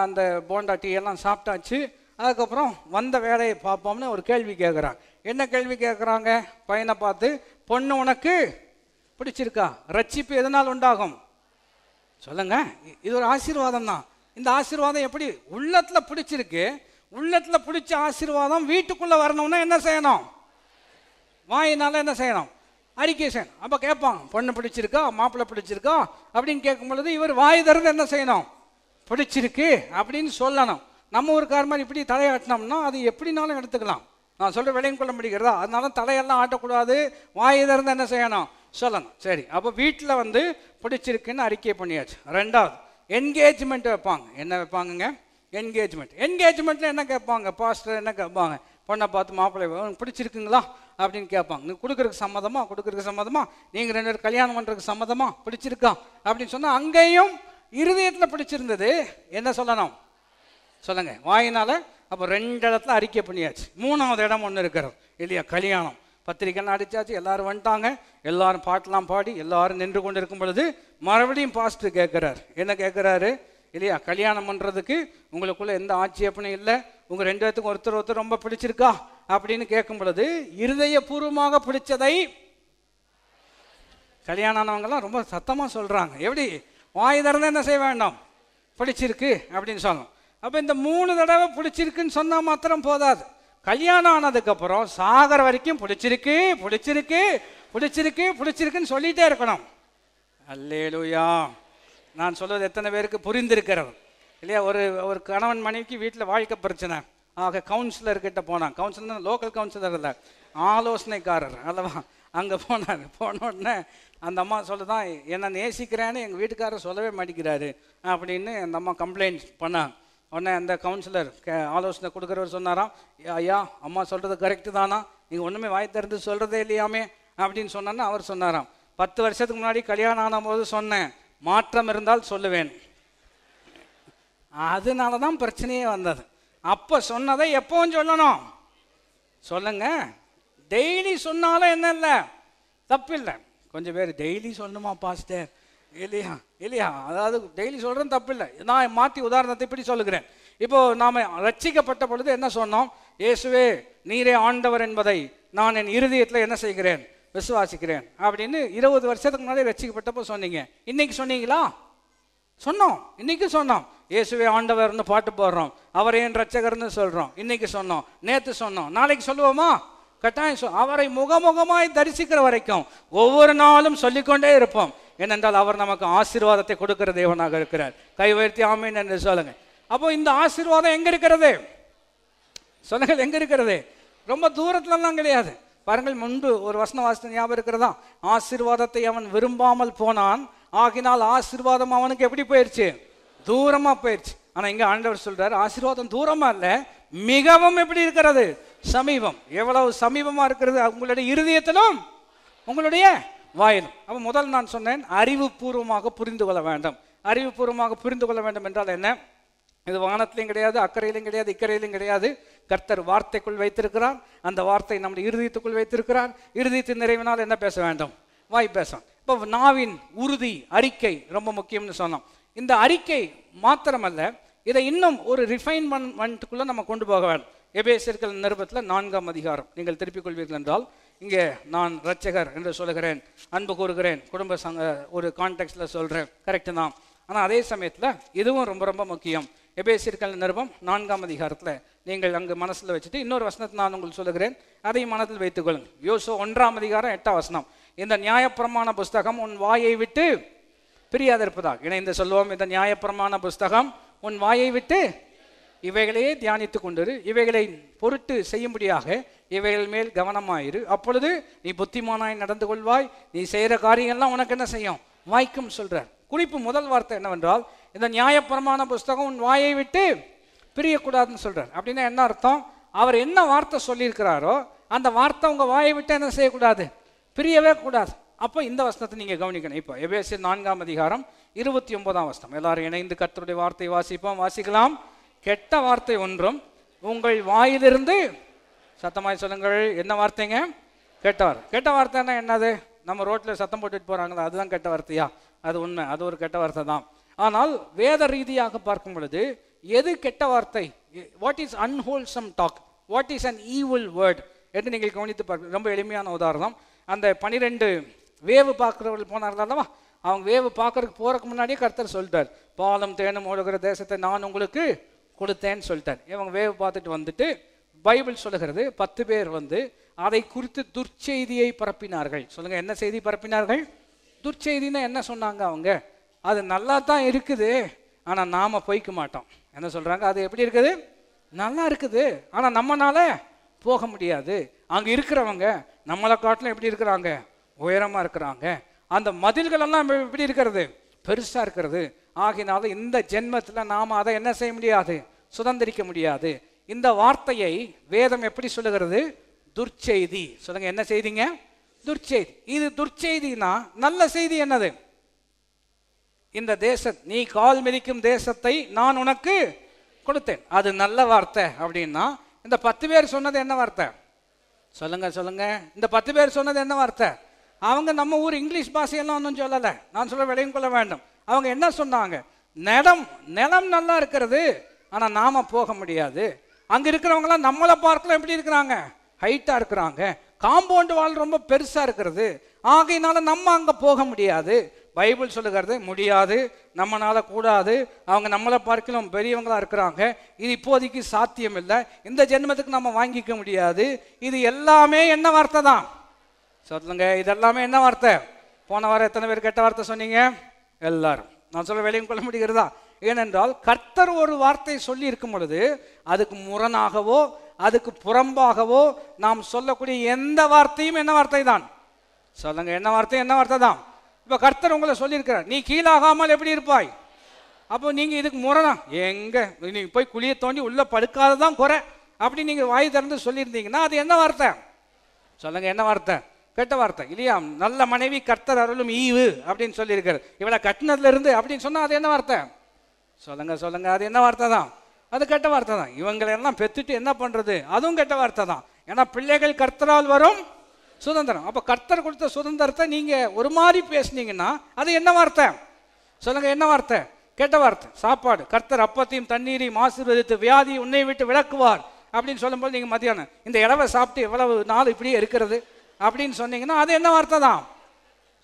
அந்த போண்டா டீ எல்லாம் சாப்பிட்டாச்சு அதுக்கப்புறம் வந்த வேலையை பார்ப்போம்னு ஒரு கேள்வி கேட்குறாங்க என்ன கேள்வி கேட்குறாங்க பையனை பார்த்து பொண்ணு உனக்கு பிடிச்சிருக்கா ரட்சிப்பு எதனால் உண்டாகும் சொல்லுங்க இது ஒரு ஆசீர்வாதம் தான் இந்த ஆசீர்வாதம் எப்படி உள்ளத்தில் பிடிச்சிருக்கு உள்ளத்தில் பிடிச்ச ஆசீர்வாதம் வீட்டுக்குள்ளே வரணும்னா என்ன செய்யணும் வாயினால் என்ன செய்யணும் அறிக்கை செய்யணும் அப்போ கேட்பான் பொண்ணு பிடிச்சிருக்கா மாப்பிள்ளை பிடிச்சிருக்கா அப்படின்னு கேட்கும் பொழுது இவர் வாய் திறந்து என்ன செய்யணும் பிடிச்சிருக்கு அப்படின்னு சொல்லணும் நம்ம ஊருக்கார் மாதிரி இப்படி தலையாட்டினோம்னா அது எப்படினாலும் எடுத்துக்கலாம் நான் சொல்கிற விலையும் கொள்ள முடிக்கிறதா அதனால தலையெல்லாம் ஆட்டக்கூடாது வாய் திறந்து என்ன செய்யணும் சொல்லணும் சரி அப்போ வீட்டில் வந்து பிடிச்சிருக்குன்னு அறிக்கை பண்ணியாச்சு ரெண்டாவது என்கேஜ்மெண்ட் வைப்பாங்க என்ன வைப்பாங்கங்க என்கேஜ்மெண்ட் என்கேஜ்மெண்ட்டில் என்ன கேட்பாங்க பாஸ்டர் என்ன கேட்பாங்க பொண்ணை பார்த்து மாப்பிள்ளை பிடிச்சிருக்குங்களா அப்படின்னு கேட்பாங்க நீங்கள் கொடுக்குறக்கு சம்மதமாக கொடுக்குறக்கு சம்மதமாக நீங்கள் ரெண்டு பேரும் கல்யாணம் பண்ணுறதுக்கு சம்மதமாக பிடிச்சிருக்கா அப்படின்னு சொன்னால் அங்கேயும் இருதயத்தில் பிடிச்சிருந்தது என்ன சொல்லணும் சொல்லுங்கள் வாயினால் அப்போ ரெண்டு இடத்துல அறிக்கை பண்ணியாச்சு மூணாவது இடம் ஒன்று இருக்கிறது இல்லையா கல்யாணம் பத்திரிக்கைலாம் அடித்தாச்சு எல்லோரும் வந்துட்டாங்க எல்லாரும் பாட்டெலாம் பாடி எல்லாரும் நின்று கொண்டு இருக்கும் பொழுது மறுபடியும் பாஸ்ட்டு கேட்குறாரு என்ன கேட்குறாரு இல்லையா கல்யாணம் பண்ணுறதுக்கு உங்களுக்குள்ளே எந்த ஆட்சேபனும் இல்லை உங்கள் ரெண்டு பேத்துக்கும் ஒருத்தர் ஒருத்தர் ரொம்ப பிடிச்சிருக்கா அப்படின்னு கேட்கும் பொழுது இருதயபூர்வமாக பிடிச்சதை கல்யாணம் ரொம்ப சத்தமாக சொல்கிறாங்க எப்படி வாய் திறந்து என்ன செய்ய வேண்டாம் பிடிச்சிருக்கு அப்படின்னு சொல்லணும் அப்போ இந்த மூணு தடவை பிடிச்சிருக்குன்னு சொன்னால் மாத்திரம் போதாது கல்யாணம் ஆனதுக்கப்புறம் சாகிற வரைக்கும் பிடிச்சிருக்கு பிடிச்சிருக்கு பிடிச்சிருக்கு பிடிச்சிருக்குன்னு சொல்லிகிட்டே இருக்கணும் அல்லேலூயா நான் சொல்வது எத்தனை பேருக்கு புரிந்திருக்கிறது இல்லையா ஒரு ஒரு கணவன் மனைவிக்கு வீட்டில் வாழ்க்கை பிரச்சனை ஆக கவுன்சிலர்கிட்ட போனான் கவுன்சிலர் லோக்கல் கவுன்சிலர் இல்லை ஆலோசனைக்காரர் அல்லவா அங்கே போனார் போன உடனே அந்த அம்மா சொல்லுதான் என்னை நேசிக்கிறேன்னு எங்கள் வீட்டுக்காரர் சொல்லவே மாட்டேங்கிறாரு அப்படின்னு அந்த அம்மா கம்ப்ளைண்ட் பண்ணாங்க உடனே அந்த கவுன்சிலர் ஆலோசனை கொடுக்குறவர் சொன்னாராம் ஐயா அம்மா சொல்கிறது கரெக்டு தானா நீங்கள் ஒன்றுமே வாய் திறந்து சொல்கிறதே இல்லையாமே அப்படின்னு சொன்னான்னு அவர் சொன்னாராம் பத்து வருஷத்துக்கு முன்னாடி கல்யாணம் ஆன போது சொன்னேன் மாற்றம் இருந்தால் சொல்லுவேன் அதனால தான் பிரச்சனையே வந்தது அப்போ சொன்னதை எப்பவும் சொல்லணும் சொல்லுங்க டெய்லி சொன்னாலும் என்ன இல்லை தப்பில்லை கொஞ்சம் பேர் டெய்லி சொல்லணுமா பாஸ்டர் இல்லையா இல்லையா அதாவது டெய்லி சொல்கிறேன் தப்பு இல்லை நான் மாற்றி உதாரணத்தை இப்படி சொல்லுகிறேன் இப்போது நாம் ரட்சிக்கப்பட்ட பொழுது என்ன சொன்னோம் இயேசுவே நீரே ஆண்டவர் என்பதை நான் என் இருதயத்தில் என்ன செய்கிறேன் விசுவாசிக்கிறேன் அப்படின்னு இருபது வருஷத்துக்கு முன்னாடி ரசிக்கப்பட்டப்போ சொன்னீங்க இன்னைக்கு சொன்னீங்களா சொன்னோம் இன்னைக்கு சொன்னோம் இயேசுவே ஆண்டவர்னு பாட்டு போடுறோம் அவரே என் ரட்சகர்னு சொல்கிறோம் இன்னைக்கு சொன்னோம் நேற்று சொன்னோம் நாளைக்கு சொல்லுவோமா கட்டாயம் அவரை முகமுகமாய் தரிசிக்கிற வரைக்கும் ஒவ்வொரு நாளும் சொல்லிக்கொண்டே இருப்போம் ஏனென்றால் அவர் நமக்கு ஆசீர்வாதத்தை கொடுக்கிற தேவனாக இருக்கிறார் கை உயர்த்தி ஆமீன் என்று சொல்லுங்க அப்போ இந்த ஆசீர்வாதம் எங்கே இருக்கிறது சொல்லுங்கள் எங்கே இருக்கிறது ரொம்ப தூரத்துலலாம் கிடையாது பாருங்கள் முன்பு ஒரு வசன வாசன ஞாபகம் இருக்கிறதா ஆசீர்வாதத்தை அவன் விரும்பாமல் போனான் ஆகினால் ஆசீர்வாதம் அவனுக்கு எப்படி போயிடுச்சு தூரமாக போயிடுச்சு ஆனால் இங்கே ஆண்டவர் சொல்கிறார் ஆசீர்வாதம் தூரமாக இல்லை மிகவும் எப்படி இருக்கிறது சமீபம் எவ்வளவு சமீபமாக இருக்கிறது உங்களுடைய இருதயத்திலும் உங்களுடைய வாயிலும் அப்போ முதல் நான் சொன்னேன் அறிவுபூர்வமாக புரிந்து கொள்ள வேண்டும் அறிவுபூர்வமாக புரிந்து கொள்ள வேண்டும் என்றால் என்ன இது வானத்திலையும் கிடையாது அக்கறையிலும் கிடையாது இக்கறையிலும் கிடையாது கர்த்தர் வார்த்தைக்குள் வைத்திருக்கிறார் அந்த வார்த்தை நம்முடைய இறுதித்துக்குள் வைத்திருக்கிறார் இறுதித்து நிறைவினால் என்ன பேச வேண்டும் வாய் பேசும் இப்போ நாவின் உறுதி அறிக்கை ரொம்ப முக்கியம்னு சொன்னோம் இந்த அறிக்கை மாத்திரமல்ல இதை இன்னும் ஒரு மண்ட்டுக்குள்ளே நம்ம கொண்டு போக வேண்டும் எபேசியர்கள் நிருபத்தில் நான்காம் அதிகாரம் நீங்கள் திருப்பிக் கொள்வீர்கள் என்றால் இங்கே நான் ரட்சகர் என்று சொல்லுகிறேன் அன்பு கூறுகிறேன் குடும்ப சங்க ஒரு கான்டெக்ட்ல சொல்கிறேன் கரெக்டு தான் ஆனால் அதே சமயத்தில் இதுவும் ரொம்ப ரொம்ப முக்கியம் எபேசிற்கல் நிருபம் நான்காம் அதிகாரத்தில் நீங்கள் அங்கு மனசில் வச்சுட்டு இன்னொரு வசனத்தை நான் உங்களுக்கு சொல்லுகிறேன் அதையும் மனதில் வைத்துக்கொள்ளுங்கள் யோசோ ஒன்றாம் அதிகாரம் எட்டாம் வசனம் இந்த நியாயப்பிரமாண புஸ்தகம் உன் வாயை விட்டு பிரியாதிருப்பதாக இணைந்து சொல்லுவோம் இந்த நியாயப்பிரமாண புஸ்தகம் உன் வாயை விட்டு இவைகளையே தியானித்து கொண்டிரு இவைகளை பொருட்டு செய்யும்படியாக இவைகள் மேல் கவனமாயிரு அப்பொழுது நீ புத்திமானாய் நடந்து கொள்வாய் நீ செய்கிற காரியங்கள்லாம் உனக்கு என்ன செய்யும் வாய்க்கும் சொல்கிறார் குறிப்பு முதல் வார்த்தை என்னவென்றால் இந்த நியாயப்பிரமான புஸ்தகம் உன் வாயை விட்டு பிரியக்கூடாதுன்னு சொல்கிறார் அப்படின்னா என்ன அர்த்தம் அவர் என்ன வார்த்தை சொல்லியிருக்கிறாரோ அந்த வார்த்தை உங்கள் வாயை விட்டு என்ன செய்யக்கூடாது பிரியவே கூடாது அப்போ இந்த வசனத்தை நீங்கள் கவனிக்கணும் இப்போ எபேசி நான்காம் அதிகாரம் இருபத்தி ஒன்பதாம் வசனம் எல்லாரும் இணைந்து கத்தருடைய வார்த்தை வாசிப்போம் வாசிக்கலாம் கெட்ட வார்த்தை ஒன்றும் உங்கள் வாயிலிருந்து சத்தமாய் சொல்லுங்கள் என்ன வார்த்தைங்க கெட்ட வார்த்தை கெட்ட வார்த்தைன்னா என்னது நம்ம ரோட்டில் சத்தம் போட்டுட்டு போகிறாங்களா அதுதான் கெட்ட வார்த்தையா அது உண்மை அது ஒரு கெட்ட வார்த்தை தான் ஆனால் வேத ரீதியாக பார்க்கும் பொழுது எது கெட்ட வார்த்தை what is unwholesome talk what is an evil word என்று நீங்கள் கவனித்து பார்க்க ரொம்ப எளிமையான உதாரணம் அந்த பனிரெண்டு வேவு பார்க்குறவர்கள் போனார்கள் அல்லவா அவங்க வேவு பார்க்கறதுக்கு போகிறதுக்கு முன்னாடியே கருத்தர் சொல்லிட்டார் பாலம் தேனும் ஓடுகிற தேசத்தை நான் உங்களுக்கு கொடுத்தேன்னு சொல்லிட்டார் இவங்க வேவ் பார்த்துட்டு வந்துட்டு பைபிள் சொல்லுகிறது பத்து பேர் வந்து அதை குறித்து துர்ச்செய்தியை பரப்பினார்கள் சொல்லுங்க என்ன செய்தி பரப்பினார்கள் துர்ச்செய்தின்னு என்ன சொன்னாங்க அவங்க அது நல்லா தான் இருக்குது ஆனால் நாம் போய்க்க மாட்டோம் என்ன சொல்கிறாங்க அது எப்படி இருக்குது நல்லா இருக்குது ஆனால் நம்மனால போக முடியாது அங்கே இருக்கிறவங்க நம்மளை காட்டிலும் எப்படி இருக்கிறாங்க உயரமாக இருக்கிறாங்க அந்த மதில்கள் எல்லாம் எப்படி இருக்கிறது பெருசாக இருக்கிறது ஆகினாலும் இந்த ஜென்மத்தில் நாம் அதை என்ன செய்ய முடியாது சுதந்திரிக்க முடியாது இந்த வார்த்தையை வேதம் எப்படி சொல்லுகிறது துர்ச்செய்தி சொல்லுங்க என்ன செய்திங்க துர்ச்செய்தி இது துர்ச்செய்தினா நல்ல செய்தி என்னது இந்த தேச நீ கால் மிதிக்கும் தேசத்தை நான் உனக்கு கொடுத்தேன் அது நல்ல வார்த்தை அப்படின்னா இந்த பத்து பேர் சொன்னது என்ன வார்த்தை சொல்லுங்க சொல்லுங்க இந்த பத்து பேர் சொன்னது என்ன வார்த்தை அவங்க நம்ம ஊர் இங்கிலீஷ் பாஷையெல்லாம் ஒன்றும் சொல்லலை நான் சொல்ல விளையும் கொள்ள வேண்டும் அவங்க என்ன சொன்னாங்க நிலம் நிலம் நல்லா இருக்கிறது ஆனால் நாம் போக முடியாது அங்கே இருக்கிறவங்களாம் நம்மளை பார்க்கலாம் எப்படி இருக்கிறாங்க ஹைட்டாக இருக்கிறாங்க காம்பவுண்டு வால் ரொம்ப பெருசாக இருக்கிறது ஆகையினால நம்ம அங்கே போக முடியாது பைபிள் சொல்லுகிறது முடியாது நம்மளால் கூடாது அவங்க நம்மளை பார்க்கலாம் பெரியவங்களாக இருக்கிறாங்க இது இப்போதைக்கு சாத்தியம் இல்லை இந்த ஜென்மத்துக்கு நம்ம வாங்கிக்க முடியாது இது எல்லாமே என்ன வார்த்தை தான் சொல்லுங்க இதெல்லாமே என்ன வார்த்தை போன வாரம் எத்தனை பேர் கெட்ட வார்த்தை சொன்னீங்க எல்லாரும் நான் சொல்ல வேலையும் கொள்ள முடிகிறதா ஏனென்றால் கர்த்தர் ஒரு வார்த்தை சொல்லி இருக்கும் பொழுது அதுக்கு முரணாகவோ அதுக்கு புறம்பாகவோ நாம் சொல்லக்கூடிய எந்த வார்த்தையும் என்ன வார்த்தை தான் சொல்லுங்க என்ன வார்த்தை என்ன வார்த்தை தான் இப்போ கர்த்தர் உங்களை சொல்லியிருக்கிறார் நீ கீழாகாமல் எப்படி இருப்பாய் அப்போ நீங்கள் இதுக்கு முரணா எங்கே நீங்கள் போய் குழியை தோண்டி உள்ளே படுக்காததான் குறை அப்படி நீங்கள் வாய் திறந்து சொல்லியிருந்தீங்கன்னா அது என்ன வார்த்தை சொல்லுங்க என்ன வார்த்தை கெட்ட வார்த்தை இல்லையா நல்ல மனைவி கர்த்தர் அருளும் ஈவு அப்படின்னு சொல்லியிருக்காரு இவளை கட்டினதுல இருந்து அப்படின்னு சொன்னால் அது என்ன வார்த்தை சொல்லுங்க சொல்லுங்க அது என்ன வார்த்தை தான் அது கெட்ட வார்த்தை தான் இவங்களெல்லாம் பெற்றுட்டு என்ன பண்ணுறது அதுவும் கெட்ட வார்த்தை தான் ஏன்னா பிள்ளைகள் கர்த்தரால் வரும் சுதந்திரம் அப்போ கர்த்தர் கொடுத்த சுதந்திரத்தை நீங்கள் ஒரு மாதிரி பேசுனீங்கன்னா அது என்ன வார்த்தை சொல்லுங்கள் என்ன வார்த்தை கெட்ட வார்த்தை சாப்பாடு கர்த்தர் அப்பத்தையும் தண்ணீரையும் ஆசீர்வதித்து வியாதி உன்னை விட்டு விளக்குவார் அப்படின்னு சொல்லும்போது நீங்கள் மத்தியானம் இந்த இடவை சாப்பிட்டு எவ்வளவு நாள் இப்படியே இருக்கிறது அப்படின்னு சொன்னீங்கன்னா அது என்ன வார்த்தை தான்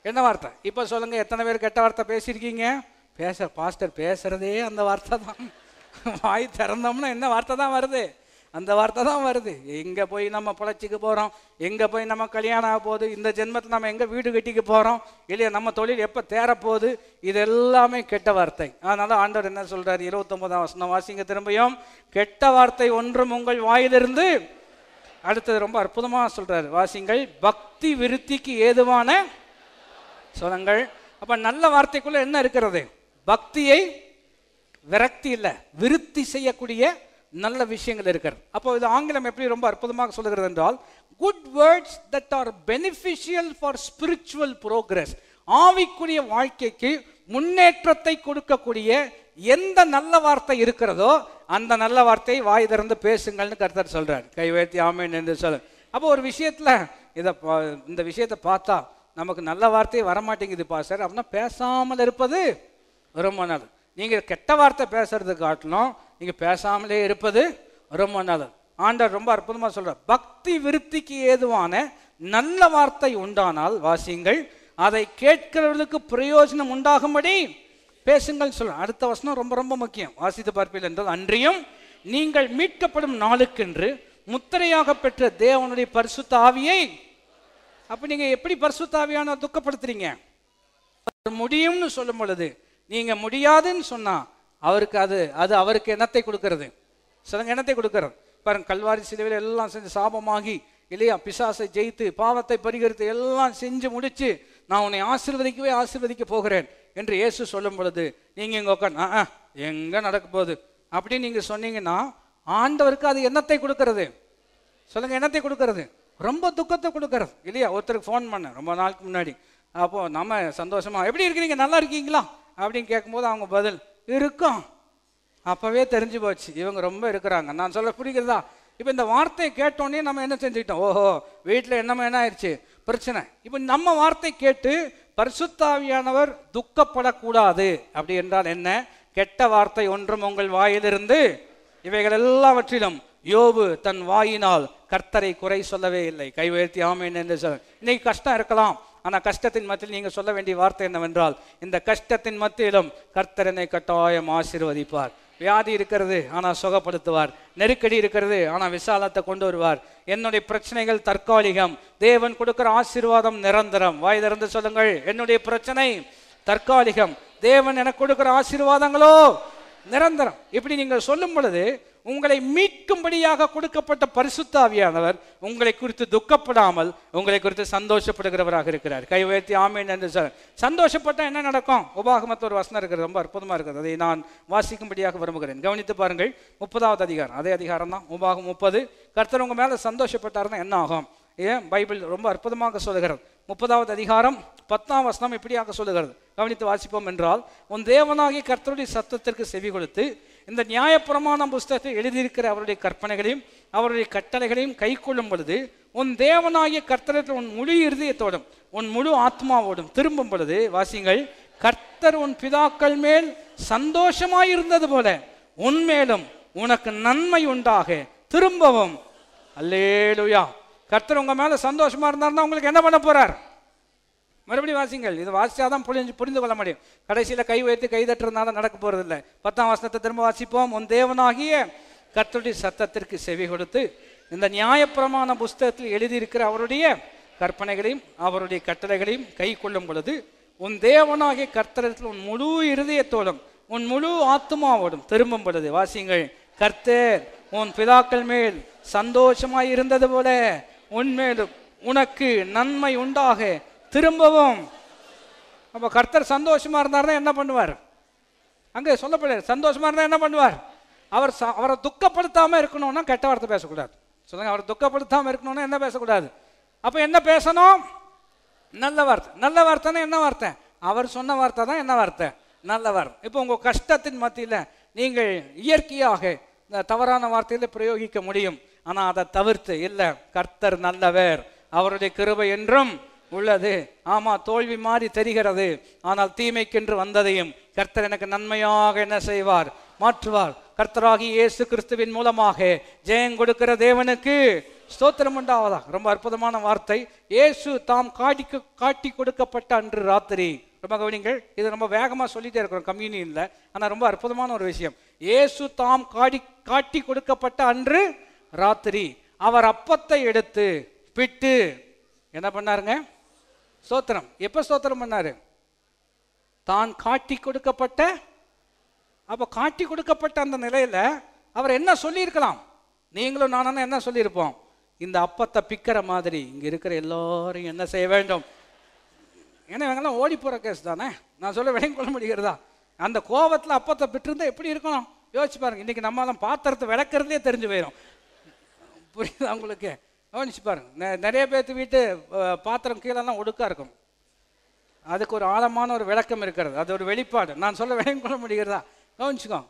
என்ன வார்த்தை இப்போ சொல்லுங்கள் எத்தனை பேர் கெட்ட வார்த்தை பேசியிருக்கீங்க பேச பாஸ்டர் பேசுகிறதே அந்த வார்த்தை தான் வாய் திறந்தோம்னா என்ன வார்த்தை தான் வருது அந்த வார்த்தை தான் வருது எங்கே போய் நம்ம பிழைச்சிக்க போகிறோம் எங்கே போய் நம்ம கல்யாணம் ஆக போகுது இந்த ஜென்மத்தில் நம்ம எங்கே வீடு கட்டிக்க போகிறோம் இல்லையா நம்ம தொழில் எப்போ தேரப்போகுது இது எல்லாமே கெட்ட வார்த்தை அதனால் ஆண்டவர் என்ன சொல்கிறார் இருபத்தொம்போதாம் வசனம் வாசிங்க திரும்பியும் கெட்ட வார்த்தை ஒன்றும் உங்கள் வாயிலிருந்து அடுத்தது ரொம்ப அற்புதமாக சொல்கிறார் வாசிங்கள் பக்தி விருத்திக்கு ஏதுவான சொலங்கள் அப்போ நல்ல வார்த்தைக்குள்ளே என்ன இருக்கிறது பக்தியை விரக்தி இல்லை விருத்தி செய்யக்கூடிய நல்ல விஷயங்கள் இருக்கிறது அப்போ இது ஆங்கிலம் எப்படி ரொம்ப அற்புதமாக சொல்லுகிறது என்றால் good words that are beneficial for spiritual progress ஆவிக்குரிய வாழ்க்கைக்கு முன்னேற்றத்தை கொடுக்கக்கூடிய எந்த நல்ல வார்த்தை இருக்கிறதோ அந்த நல்ல வார்த்தை வாய் திறந்து பேசுங்கள்னு கருத்தர் சொல்கிறார் கை உயர்த்தி ஆமேன் என்று சொல்லு அப்போ ஒரு விஷயத்தில் இதை இந்த விஷயத்தை பார்த்தா நமக்கு நல்ல வார்த்தை வரமாட்டேங்குது பாசர் அப்படின்னா பேசாமல் இருப்பது ரொம்ப நல்லது நீங்கள் கெட்ட வார்த்தை பேசுறது காட்டிலும் நீங்கள் பேசாமலே இருப்பது ரொம்ப நல்லது ஆண்டர் ரொம்ப அற்புதமாக சொல்கிறார் பக்தி விருத்திக்கு ஏதுவான நல்ல வார்த்தை உண்டானால் வாசியுங்கள் அதை கேட்கிறவர்களுக்கு பிரயோஜனம் உண்டாகும்படி பேசுங்கள் சொல்லணும் அடுத்த வசனம் ரொம்ப ரொம்ப முக்கியம் வாசித்து பார்ப்பீர்கள் என்றால் அன்றியும் நீங்கள் மீட்கப்படும் நாளுக்கென்று முத்திரையாக பெற்ற தேவனுடைய பரிசுத்த ஆவியை அப்போ நீங்கள் எப்படி பரிசுத்தாவியான ஆவியான துக்கப்படுத்துறீங்க முடியும்னு சொல்லும் பொழுது நீங்கள் முடியாதுன்னு சொன்னால் அவருக்கு அது அது அவருக்கு எண்ணத்தை கொடுக்கறது சிலங்க எண்ணத்தை கொடுக்கறது பாருங்க கல்வாரி சிலுவையில் எல்லாம் செஞ்சு சாபமாகி இல்லையா பிசாசை ஜெயித்து பாவத்தை பரிகரித்து எல்லாம் செஞ்சு முடிச்சு நான் உன்னை ஆசிர்வதிக்கவே ஆசிர்வதிக்க போகிறேன் என்று இயேசு சொல்லும் பொழுது நீங்கள் இங்கே உட்காந்து ஆ எங்கே நடக்க போகுது அப்படின்னு நீங்கள் சொன்னீங்கன்னா ஆண்டவருக்கு அது என்னத்தை கொடுக்கறது சொல்லுங்கள் என்னத்தை கொடுக்கறது ரொம்ப துக்கத்தை கொடுக்கறது இல்லையா ஒருத்தருக்கு ஃபோன் பண்ணேன் ரொம்ப நாளுக்கு முன்னாடி அப்போது நம்ம சந்தோஷமாக எப்படி இருக்கிறீங்க நல்லா இருக்கீங்களா அப்படின்னு கேட்கும்போது அவங்க பதில் இருக்கும் அப்போவே தெரிஞ்சு போச்சு இவங்க ரொம்ப இருக்கிறாங்க நான் சொல்ல புரிகிறதா இப்போ இந்த வார்த்தையை கேட்டோன்னே நம்ம என்ன செஞ்சுக்கிட்டோம் ஓஹோ வீட்டில் என்னமோ என்ன ஆயிடுச்சு பிரச்சனை இப்போ நம்ம வார்த்தை கேட்டு பரிசுத்தாவியானவர் துக்கப்படக்கூடாது அப்படி என்றால் என்ன கெட்ட வார்த்தை ஒன்றும் உங்கள் வாயிலிருந்து இவைகள் எல்லாவற்றிலும் யோபு தன் வாயினால் கர்த்தரை குறை சொல்லவே இல்லை கை உயர்த்தி ஆமேன் என்று சொல்ல இன்னைக்கு கஷ்டம் இருக்கலாம் ஆனால் கஷ்டத்தின் மத்தியில் நீங்கள் சொல்ல வேண்டிய வார்த்தை என்னவென்றால் இந்த கஷ்டத்தின் மத்தியிலும் கர்த்தரனை கட்டாயம் ஆசீர்வதிப்பார் வியாதி இருக்கிறது ஆனால் சுகப்படுத்துவார் நெருக்கடி இருக்கிறது ஆனால் விசாலத்தை கொண்டு வருவார் என்னுடைய பிரச்சனைகள் தற்காலிகம் தேவன் கொடுக்கிற ஆசீர்வாதம் நிரந்தரம் வாய் திறந்து சொல்லுங்கள் என்னுடைய பிரச்சனை தற்காலிகம் தேவன் எனக்கு கொடுக்கிற ஆசீர்வாதங்களோ நிரந்தரம் இப்படி நீங்கள் சொல்லும் பொழுது உங்களை மீட்கும்படியாக கொடுக்கப்பட்ட பரிசுத்தாவியானவர் உங்களை குறித்து துக்கப்படாமல் உங்களை குறித்து சந்தோஷப்படுகிறவராக இருக்கிறார் கை உயர்த்தி ஆமேன் என்று சார் சந்தோஷப்பட்டால் என்ன நடக்கும் உபாகமத்த ஒரு வசனம் இருக்கிறது ரொம்ப அற்புதமாக இருக்கிறது அதை நான் வாசிக்கும்படியாக விரும்புகிறேன் கவனித்து பாருங்கள் முப்பதாவது அதிகாரம் அதே அதிகாரம் தான் உபாகம் முப்பது கர்த்தர் உங்கள் மேலே சந்தோஷப்பட்டாருன்னா என்ன ஆகும் ஏன் பைபிள் ரொம்ப அற்புதமாக சொல்கிறது முப்பதாவது அதிகாரம் பத்தாம் வசனம் இப்படியாக சொல்லுகிறது கவனித்து வாசிப்போம் என்றால் உன் தேவனாகி கர்த்தருடைய சத்தத்திற்கு செவி கொடுத்து இந்த நியாயப்பிரமாணம் புஸ்தகத்தை எழுதியிருக்கிற அவருடைய கற்பனைகளையும் அவருடைய கட்டளைகளையும் கை கொள்ளும் பொழுது உன் தேவனாகிய கர்த்தரத்தில் உன் முழு இருதயத்தோடும் உன் முழு ஆத்மாவோடும் திரும்பும் பொழுது வாசிங்கள் கர்த்தர் உன் பிதாக்கள் மேல் சந்தோஷமாய் இருந்தது போல உன்மேலும் உனக்கு நன்மை உண்டாக திரும்பவும் அல்லேலுயா கர்த்தர் உங்க மேல சந்தோஷமா இருந்தாருன்னா உங்களுக்கு என்ன பண்ண போறார் மறுபடியும் வாசிங்கள் இது வாசிச்சா தான் புரிஞ்சு புரிந்து கொள்ள முடியும் கடைசியில் கை வைத்து கை தட்டுறதுனால நடக்க இல்லை பத்தாம் வசனத்தை திரும்ப வாசிப்போம் உன் தேவனாகிய கர்த்தருடைய சத்தத்திற்கு செவி கொடுத்து இந்த நியாயப்பிரமாண புஸ்தகத்தில் எழுதியிருக்கிற அவருடைய கற்பனைகளையும் அவருடைய கட்டளைகளையும் கை கொள்ளும் பொழுது உன் தேவனாகிய கர்த்தரத்தில் உன் முழு இருதயத்தோடும் உன் முழு ஆத்மாவோடும் திரும்பும் பொழுது வாசிங்கள் கர்த்தர் உன் பிதாக்கள் மேல் சந்தோஷமாய் இருந்தது போல உன்மேலும் உனக்கு நன்மை உண்டாக திரும்பவும் அப்போ கர்த்தர் சந்தோஷமாக இருந்தார்னா என்ன பண்ணுவார் அங்கே சொல்லப்படாது சந்தோஷமாக இருந்தால் என்ன பண்ணுவார் அவர் அவரை துக்கப்படுத்தாமல் இருக்கணும்னா கெட்ட வார்த்தை பேசக்கூடாது சொல்லுங்க அவரை துக்கப்படுத்தாமல் இருக்கணும்னா என்ன பேசக்கூடாது அப்போ என்ன பேசணும் நல்ல வார்த்தை நல்ல வார்த்தைன்னா என்ன வார்த்தை அவர் சொன்ன வார்த்தை தான் என்ன வார்த்தை நல்ல வார்த்தை இப்போ உங்கள் கஷ்டத்தின் மத்தியில் நீங்கள் இயற்கையாக தவறான வார்த்தையில் பிரயோகிக்க முடியும் ஆனால் அதை தவிர்த்து இல்லை கர்த்தர் நல்லவர் அவருடைய கிருபை என்றும் உள்ளது ஆமா தோல்வி மாதிரி தெரிகிறது ஆனால் தீமைக்கென்று வந்ததையும் கர்த்தர் எனக்கு நன்மையாக என்ன செய்வார் மாற்றுவார் கர்த்தராகி இயேசு கிறிஸ்துவின் மூலமாக ஜெயம் கொடுக்கிற தேவனுக்கு ஸ்தோத்திரம் உண்டாவதா ரொம்ப அற்புதமான வார்த்தை இயேசு தாம் காட்டி காட்டி கொடுக்கப்பட்ட அன்று ராத்திரி ரொம்ப கவனிங்கள் இது ரொம்ப வேகமாக சொல்லிட்டே இருக்கிறோம் கம்யூனியனில் ஆனால் ரொம்ப அற்புதமான ஒரு விஷயம் இயேசு தாம் காடி காட்டி கொடுக்கப்பட்ட அன்று ராத்திரி அவர் அப்பத்தை எடுத்து பிட்டு என்ன பண்ணாருங்க ஸ்தோத்திரம் எப்போ ஸ்தோத்திரம் பண்ணார் தான் காட்டி கொடுக்கப்பட்ட அப்போ காட்டி கொடுக்கப்பட்ட அந்த நிலையில் அவர் என்ன சொல்லியிருக்கலாம் நீங்களும் நானும் என்ன சொல்லியிருப்போம் இந்த அப்பத்தை பிக்கிற மாதிரி இங்கே இருக்கிற எல்லோரையும் என்ன செய்ய வேண்டும் ஏன்னா இவங்கெல்லாம் ஓடி போகிற கேஸ் தானே நான் சொல்ல கொள்ள முடிகிறதா அந்த கோபத்தில் அப்பத்தை பிட்டிருந்தா எப்படி இருக்கணும் யோசிச்சு பாருங்க இன்றைக்கி நம்மளாம் பாத்திரத்தை விளக்குறதே தெரிஞ்சு போயிடும் புரியுதா உங்களுக்கு கவனிச்சு பாருங்க நிறைய பேர்த்து வீட்டு பாத்திரம் கீழெல்லாம் ஒடுக்கா இருக்கும் அதுக்கு ஒரு ஆழமான ஒரு விளக்கம் இருக்கிறது அது ஒரு வெளிப்பாடு நான் சொல்ல விளக்கம் கொள்ள முடிகிறதா கவனிச்சுக்கோங்க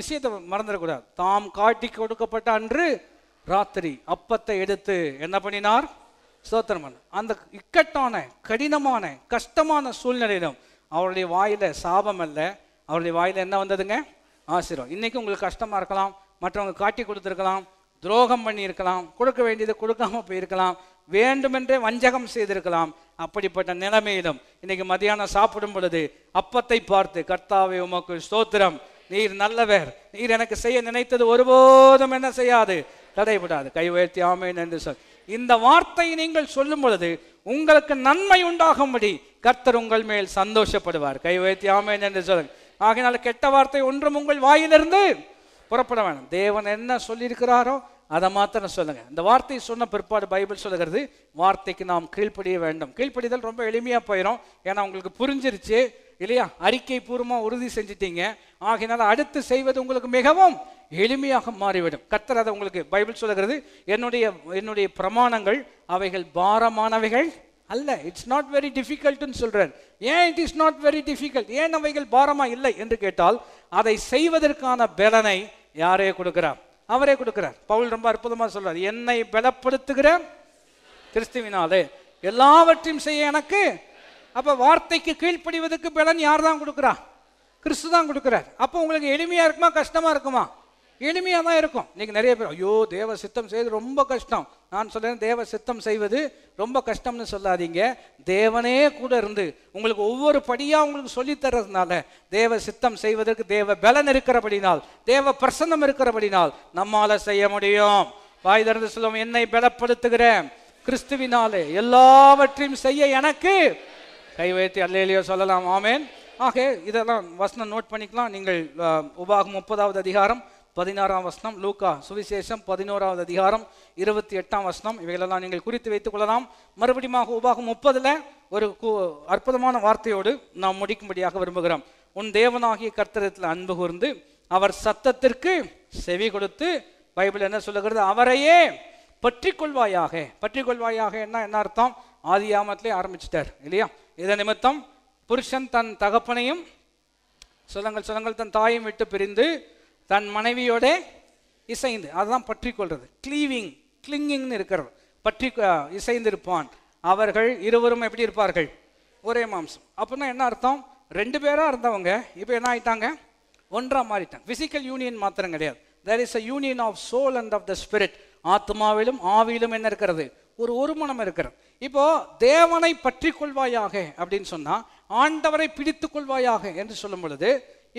விஷயத்தை மறந்துடக்கூடாது தாம் காட்டி கொடுக்கப்பட்ட அன்று ராத்திரி அப்பத்தை எடுத்து என்ன பண்ணினார் ஸ்தோத்திரம் அந்த இக்கட்டான கடினமான கஷ்டமான சூழ்நிலையிலும் அவருடைய வாயில் சாபம் அல்ல அவருடைய வாயில் என்ன வந்ததுங்க ஆசிரியம் இன்றைக்கும் உங்களுக்கு கஷ்டமாக இருக்கலாம் மற்றவங்க காட்டி கொடுத்துருக்கலாம் துரோகம் பண்ணியிருக்கலாம் கொடுக்க வேண்டியதை கொடுக்காமல் போயிருக்கலாம் வேண்டுமென்றே வஞ்சகம் செய்திருக்கலாம் அப்படிப்பட்ட நிலைமையிலும் இன்னைக்கு மதியானம் சாப்பிடும் பொழுது அப்பத்தை பார்த்து கர்த்தாவை உமக்கு ஸ்தோத்திரம் நீர் நல்லவர் நீர் எனக்கு செய்ய நினைத்தது ஒருபோதும் என்ன செய்யாது தடைபடாது கை உயர்த்தி ஆமேன் என்று சொல் இந்த வார்த்தையை நீங்கள் சொல்லும் பொழுது உங்களுக்கு நன்மை உண்டாகும்படி கர்த்தர் உங்கள் மேல் சந்தோஷப்படுவார் கை உயர்த்தி ஆமேன் என்று சொல்லுங்கள் ஆகினால கெட்ட வார்த்தை ஒன்றும் உங்கள் வாயிலிருந்து புறப்பட வேணும் தேவன் என்ன சொல்லியிருக்கிறாரோ அதை மாத்திரம் சொல்லுங்க இந்த வார்த்தை சொன்ன பிற்பாடு பைபிள் சொல்லுகிறது வார்த்தைக்கு நாம் கீழ்ப்படிய வேண்டும் கீழ்ப்படிதல் ரொம்ப எளிமையா போயிடும் ஏன்னா உங்களுக்கு புரிஞ்சிருச்சு இல்லையா அறிக்கை பூர்வமாக உறுதி செஞ்சிட்டீங்க ஆகினால அடுத்து செய்வது உங்களுக்கு மிகவும் எளிமையாக மாறிவிடும் கத்தர் அதை உங்களுக்கு பைபிள் சொல்லுகிறது என்னுடைய என்னுடைய பிரமாணங்கள் அவைகள் பாரமானவைகள் அல்ல இட்ஸ் நாட் வெரி டிஃபிகல்ட்டுன்னு சொல்கிறார் ஏன் it is not very difficult ஏன் அவைகள் பாரமாக இல்லை என்று கேட்டால் அதை செய்வதற்கான பலனை யாரே கொடுக்குறார் அவரே கொடுக்குறார் பவுல் ரொம்ப அற்புதமாக சொல்கிறார் என்னை பலப்படுத்துகிற கிறிஸ்துவினாலே எல்லாவற்றையும் செய்ய எனக்கு அப்போ வார்த்தைக்கு கீழ்ப்படிவதற்கு பலன் யார் தான் கொடுக்குறா கிறிஸ்து தான் கொடுக்குறார் அப்போ உங்களுக்கு எளிமையாக இருக்குமா கஷ்டமாக இருக்குமா இனிமையாக தான் இருக்கும் இன்றைக்கி நிறைய பேர் ஐயோ தேவ சித்தம் செய்வது ரொம்ப கஷ்டம் நான் சொல்கிறேன் தேவ சித்தம் செய்வது ரொம்ப கஷ்டம்னு சொல்லாதீங்க தேவனே கூட இருந்து உங்களுக்கு ஒவ்வொரு படியாக உங்களுக்கு சொல்லித்தரதுனால தேவ சித்தம் செய்வதற்கு தேவ பலன் இருக்கிறபடினால் தேவ பிரசன்னம் இருக்கிறபடினால் நம்மால் செய்ய முடியும் வாய் திறந்து சொல்லுவோம் என்னை பலப்படுத்துகிறேன் கிறிஸ்துவினாலே எல்லாவற்றையும் செய்ய எனக்கு கை வைத்து அல்லையிலையோ சொல்லலாம் ஆமேன் ஆகே இதெல்லாம் வசனம் நோட் பண்ணிக்கலாம் நீங்கள் உபாகம் முப்பதாவது அதிகாரம் பதினாறாம் வசனம் லூக்கா சுவிசேஷம் பதினோராவது அதிகாரம் இருபத்தி எட்டாம் வசனம் இவைகளெல்லாம் நீங்கள் குறித்து வைத்துக் கொள்ளலாம் மறுபடியும் உபாகம் முப்பதுல ஒரு அற்புதமான வார்த்தையோடு நாம் முடிக்கும்படியாக விரும்புகிறோம் உன் தேவனாகிய கர்த்தரத்தில் அன்பு கூர்ந்து அவர் சத்தத்திற்கு செவி கொடுத்து பைபிள் என்ன சொல்லுகிறது அவரையே பற்றி கொள்வாயாக பற்றி கொள்வாயாக என்ன என்ன அர்த்தம் ஆதி ஆமத்திலே ஆரம்பிச்சிட்டார் இல்லையா இதன் நிமித்தம் புருஷன் தன் தகப்பனையும் சொல்லுங்கள் சொல்லுங்கள் தன் தாயும் விட்டு பிரிந்து தன் மனைவியோட இசைந்து அதுதான் பற்றி கொள்வது கிளீவிங் கிளிங்கிங்னு இருக்கிறது பற்றி இசைந்திருப்பான் அவர்கள் இருவரும் எப்படி இருப்பார்கள் ஒரே மாம்சம் அப்படின்னா என்ன அர்த்தம் ரெண்டு பேராக இருந்தவங்க இப்போ என்ன ஆயிட்டாங்க ஒன்றாக மாறிட்டாங்க ஃபிசிக்கல் யூனியன் மாத்திரம் கிடையாது there is a union of soul and of the spirit ஆத்மாவிலும் ஆவியிலும் என்ன இருக்கிறது ஒரு ஒருமணம் இருக்கிறது இப்போ தேவனை பற்றி கொள்வாயாக அப்படின்னு சொன்னால் ஆண்டவரை பிடித்து கொள்வாயாக என்று சொல்லும் பொழுது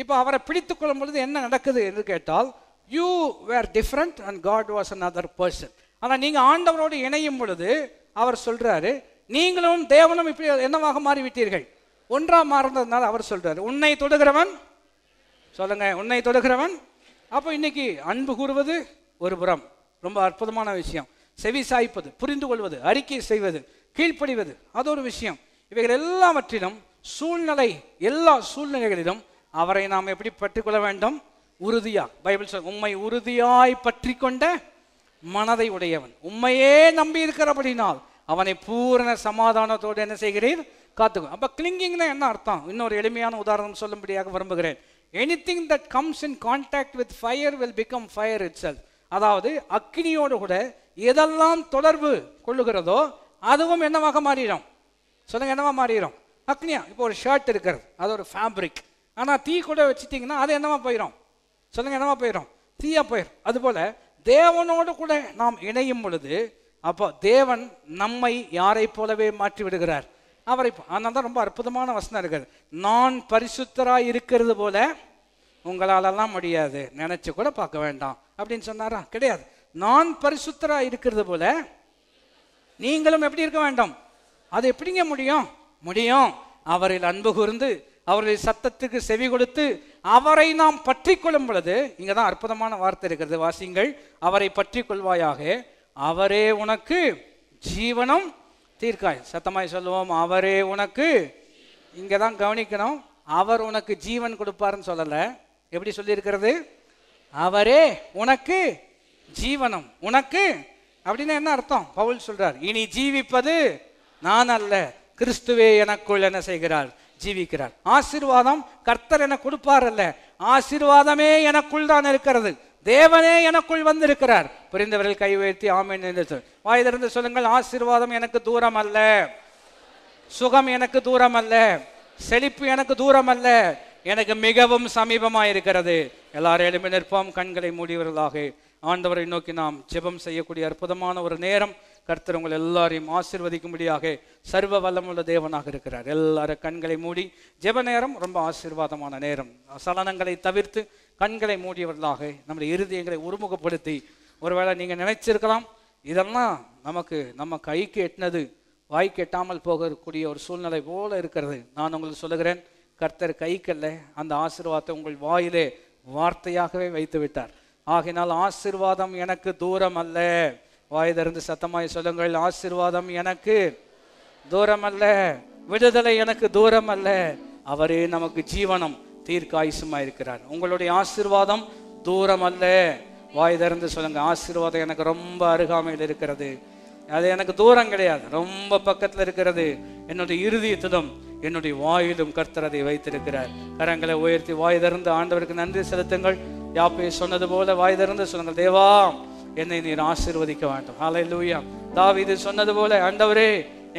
இப்போ அவரை பிடித்து கொள்ளும் பொழுது என்ன நடக்குது என்று கேட்டால் you were different and God was another person ஆனால் நீங்கள் ஆண்டவரோடு இணையும் பொழுது அவர் சொல்கிறாரு நீங்களும் தேவனும் இப்படி என்னவாக மாறிவிட்டீர்கள் ஒன்றாக மாறினதுனால அவர் சொல்கிறார் உன்னை தொடுகிறவன் சொல்லுங்க உன்னை தொடுகிறவன் அப்போ இன்னைக்கு அன்பு கூறுவது ஒரு புறம் ரொம்ப அற்புதமான விஷயம் செவி சாய்ப்பது புரிந்து கொள்வது அறிக்கை செய்வது கீழ்ப்படிவது அது ஒரு விஷயம் இவைகள் எல்லாவற்றிலும் சூழ்நிலை எல்லா சூழ்நிலைகளிலும் அவரை நாம் எப்படி பற்றிக்கொள்ள வேண்டும் உறுதியா பைபிள் சொல் உண்மை உறுதியாய் பற்றி கொண்ட மனதை உடையவன் உண்மையே நம்பி இருக்கிறபடினால் அவனை பூரண சமாதானத்தோடு என்ன செய்கிறீர் காத்துக்கோ அப்போ கிளிங்கிங்னா என்ன அர்த்தம் இன்னொரு எளிமையான உதாரணம் சொல்லும்படியாக விரும்புகிறேன் anything that comes in contact with fire will become fire itself அதாவது அக்னியோடு கூட எதெல்லாம் தொடர்பு கொள்ளுகிறதோ அதுவும் என்னவாக மாறிடும் சொல்லுங்க என்னவா மாறிடும் அக்னியா இப்போ ஒரு ஷர்ட் இருக்கிறது அது ஒரு ஃபேப்ரிக் ஆனால் தீ கூட வச்சுட்டிங்கன்னா அது என்னவா போயிடும் சொல்லுங்கள் என்னமா போயிடும் தீயாக போயிடும் அதுபோல் தேவனோடு கூட நாம் இணையும் பொழுது அப்போ தேவன் நம்மை யாரை போலவே மாற்றி விடுகிறார் அவரை ஆனால் தான் ரொம்ப அற்புதமான வசனம் இருக்குது நான் பரிசுத்தராக இருக்கிறது போல உங்களாலெல்லாம் முடியாது நினச்சி கூட பார்க்க வேண்டாம் அப்படின்னு சொன்னாரா கிடையாது நான் பரிசுத்தராக இருக்கிறது போல நீங்களும் எப்படி இருக்க வேண்டும் அது எப்படிங்க முடியும் முடியும் அவரில் அன்பு கூர்ந்து அவருடைய சத்தத்துக்கு செவி கொடுத்து அவரை நாம் பற்றி கொள்ளும் பொழுது இங்கே தான் அற்புதமான வார்த்தை இருக்கிறது வாசிங்கள் அவரை பற்றி கொள்வாயாக அவரே உனக்கு ஜீவனம் தீர்க்காய் சத்தமாய் சொல்லுவோம் அவரே உனக்கு இங்கே தான் கவனிக்கணும் அவர் உனக்கு ஜீவன் கொடுப்பாருன்னு சொல்லலை எப்படி சொல்லியிருக்கிறது அவரே உனக்கு ஜீவனம் உனக்கு அப்படின்னு என்ன அர்த்தம் பவுல் சொல்றார் இனி ஜீவிப்பது நான் அல்ல கிறிஸ்துவே எனக்குள் என்ன செய்கிறார் ஜீவிக்கிறார் ஆசிர்வாதம் கர்த்தர் என கொடுப்பார் அல்ல ஆசிர்வாதமே எனக்குள் தான் இருக்கிறது தேவனே எனக்குள் வந்திருக்கிறார் புரிந்தவர்கள் கை உயர்த்தி ஆமேன் என்று வாயிலிருந்து சொல்லுங்கள் ஆசிர்வாதம் எனக்கு தூரம் அல்ல சுகம் எனக்கு தூரம் அல்ல செழிப்பு எனக்கு தூரம் அல்ல எனக்கு மிகவும் சமீபமாக இருக்கிறது எல்லாரும் எலும்பி நிற்போம் கண்களை மூடியவர்களாக ஆண்டவரை நோக்கி நாம் ஜெபம் செய்யக்கூடிய அற்புதமான ஒரு நேரம் கர்த்தர் உங்கள் எல்லாரையும் ஆசிர்வதிக்கும்படியாக சர்வ வல்லமுள்ள தேவனாக இருக்கிறார் எல்லாரும் கண்களை மூடி ஜெப நேரம் ரொம்ப ஆசீர்வாதமான நேரம் சலனங்களை தவிர்த்து கண்களை மூடியவர்களாக நம்முடைய இருதயங்களை ஒருமுகப்படுத்தி ஒருவேளை நீங்கள் நினைச்சிருக்கலாம் இதெல்லாம் நமக்கு நம்ம கைக்கு எட்டினது வாய் கெட்டாமல் போகக்கூடிய ஒரு சூழ்நிலை போல இருக்கிறது நான் உங்களுக்கு சொல்லுகிறேன் கர்த்தர் கைக்கல்ல அந்த ஆசீர்வாதத்தை உங்கள் வாயிலே வார்த்தையாகவே வைத்து விட்டார் ஆகினால் ஆசிர்வாதம் எனக்கு தூரம் அல்ல வாய் திறந்து சத்தமாய் சொல்லுங்கள் ஆசிர்வாதம் எனக்கு தூரம் அல்ல விடுதலை எனக்கு தூரம் அல்ல அவரே நமக்கு ஜீவனம் தீர்க்காயுசுமா இருக்கிறார் உங்களுடைய ஆசிர்வாதம் தூரம் அல்ல வாய் திறந்து சொல்லுங்க ஆசீர்வாதம் எனக்கு ரொம்ப அருகாமையில் இருக்கிறது அது எனக்கு தூரம் கிடையாது ரொம்ப பக்கத்தில் இருக்கிறது என்னுடைய இறுதியத்திலும் என்னுடைய வாயிலும் கர்த்தரதை வைத்திருக்கிறார் கரங்களை உயர்த்தி வாய் திறந்து ஆண்டவருக்கு நன்றி செலுத்துங்கள் யாப்பையை சொன்னது போல வாய் திறந்து சொல்லுங்கள் தேவா என்னை நீர் ஆசிர்வதிக்க வேண்டும் ஹலை லூயா இது சொன்னது போல ஆண்டவரே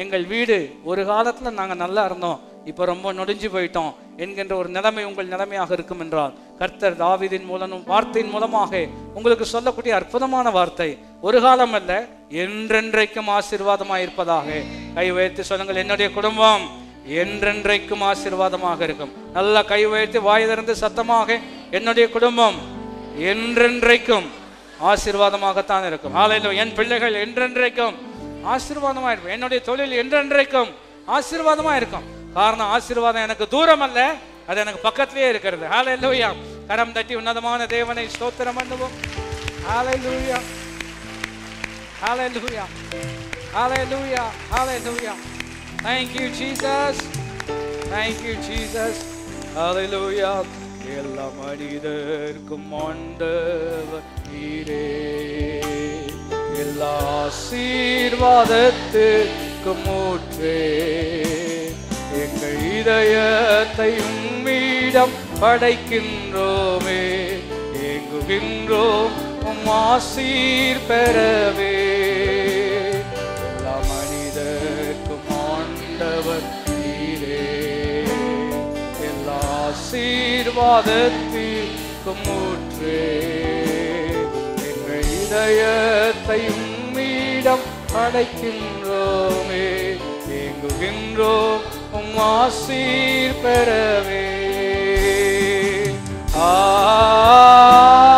எங்கள் வீடு ஒரு காலத்தில் நாங்கள் நல்லா இருந்தோம் இப்போ ரொம்ப நொடிஞ்சு போயிட்டோம் என்கின்ற ஒரு நிலைமை உங்கள் நிலைமையாக இருக்கும் என்றால் கர்த்தர் தாவிதின் மூலமும் வார்த்தையின் மூலமாக உங்களுக்கு சொல்லக்கூடிய அற்புதமான வார்த்தை ஒரு காலம் அல்ல என்றென்றைக்கும் ஆசீர்வாதமாக இருப்பதாக கை வைத்து சொல்லுங்கள் என்னுடைய குடும்பம் என்றென்றைக்கும் ஆசீர்வாதமாக இருக்கும் நல்லா கை வைத்து வாயிலிருந்து சத்தமாக என்னுடைய குடும்பம் என்றென்றைக்கும் ஆசீர்வாதமாகத்தான் இருக்கும் ஆலையில் என் பிள்ளைகள் என்றென்றைக்கும் ஆசீர்வாதமாக இருக்கும் என்னுடைய தொழில் என்றென்றைக்கும் ஆசீர்வாதமாக இருக்கும் காரணம் ஆசீர்வாதம் எனக்கு தூரம் அல்ல அது எனக்கு பக்கத்திலேயே இருக்கிறது லூயா கரம் தட்டி உன்னதமான தேவனை ஸ்தோத்திரம் பண்ணுவோம் ஆலையிலூயா ஆலையிலூயா ஆலையிலூயா ஆலையிலூயா Thank you, Jesus. Thank you, Jesus. லூயா எல்லாம் அறிதற்கும் ஆண்டவர் நீரே எல்லா ஆசீர்வாதத்திற்கு மூற்றே எங்கள் இதயத்தை உம்மீடம் படைக்கின்றோமே ஏங்குகின்றோம் உம் ஆசீர் பெறவே எல்லா மனிதர்க்கும் ஆண்டவர் ஆசீர்வாதத்திற்கும் ஊற்றே எங்கள் இதயத்தை உம்மீடம் அடைக்கின்றோமே ஏங்குகின்றோம் உம் ஆசீர் பெறவே ஆ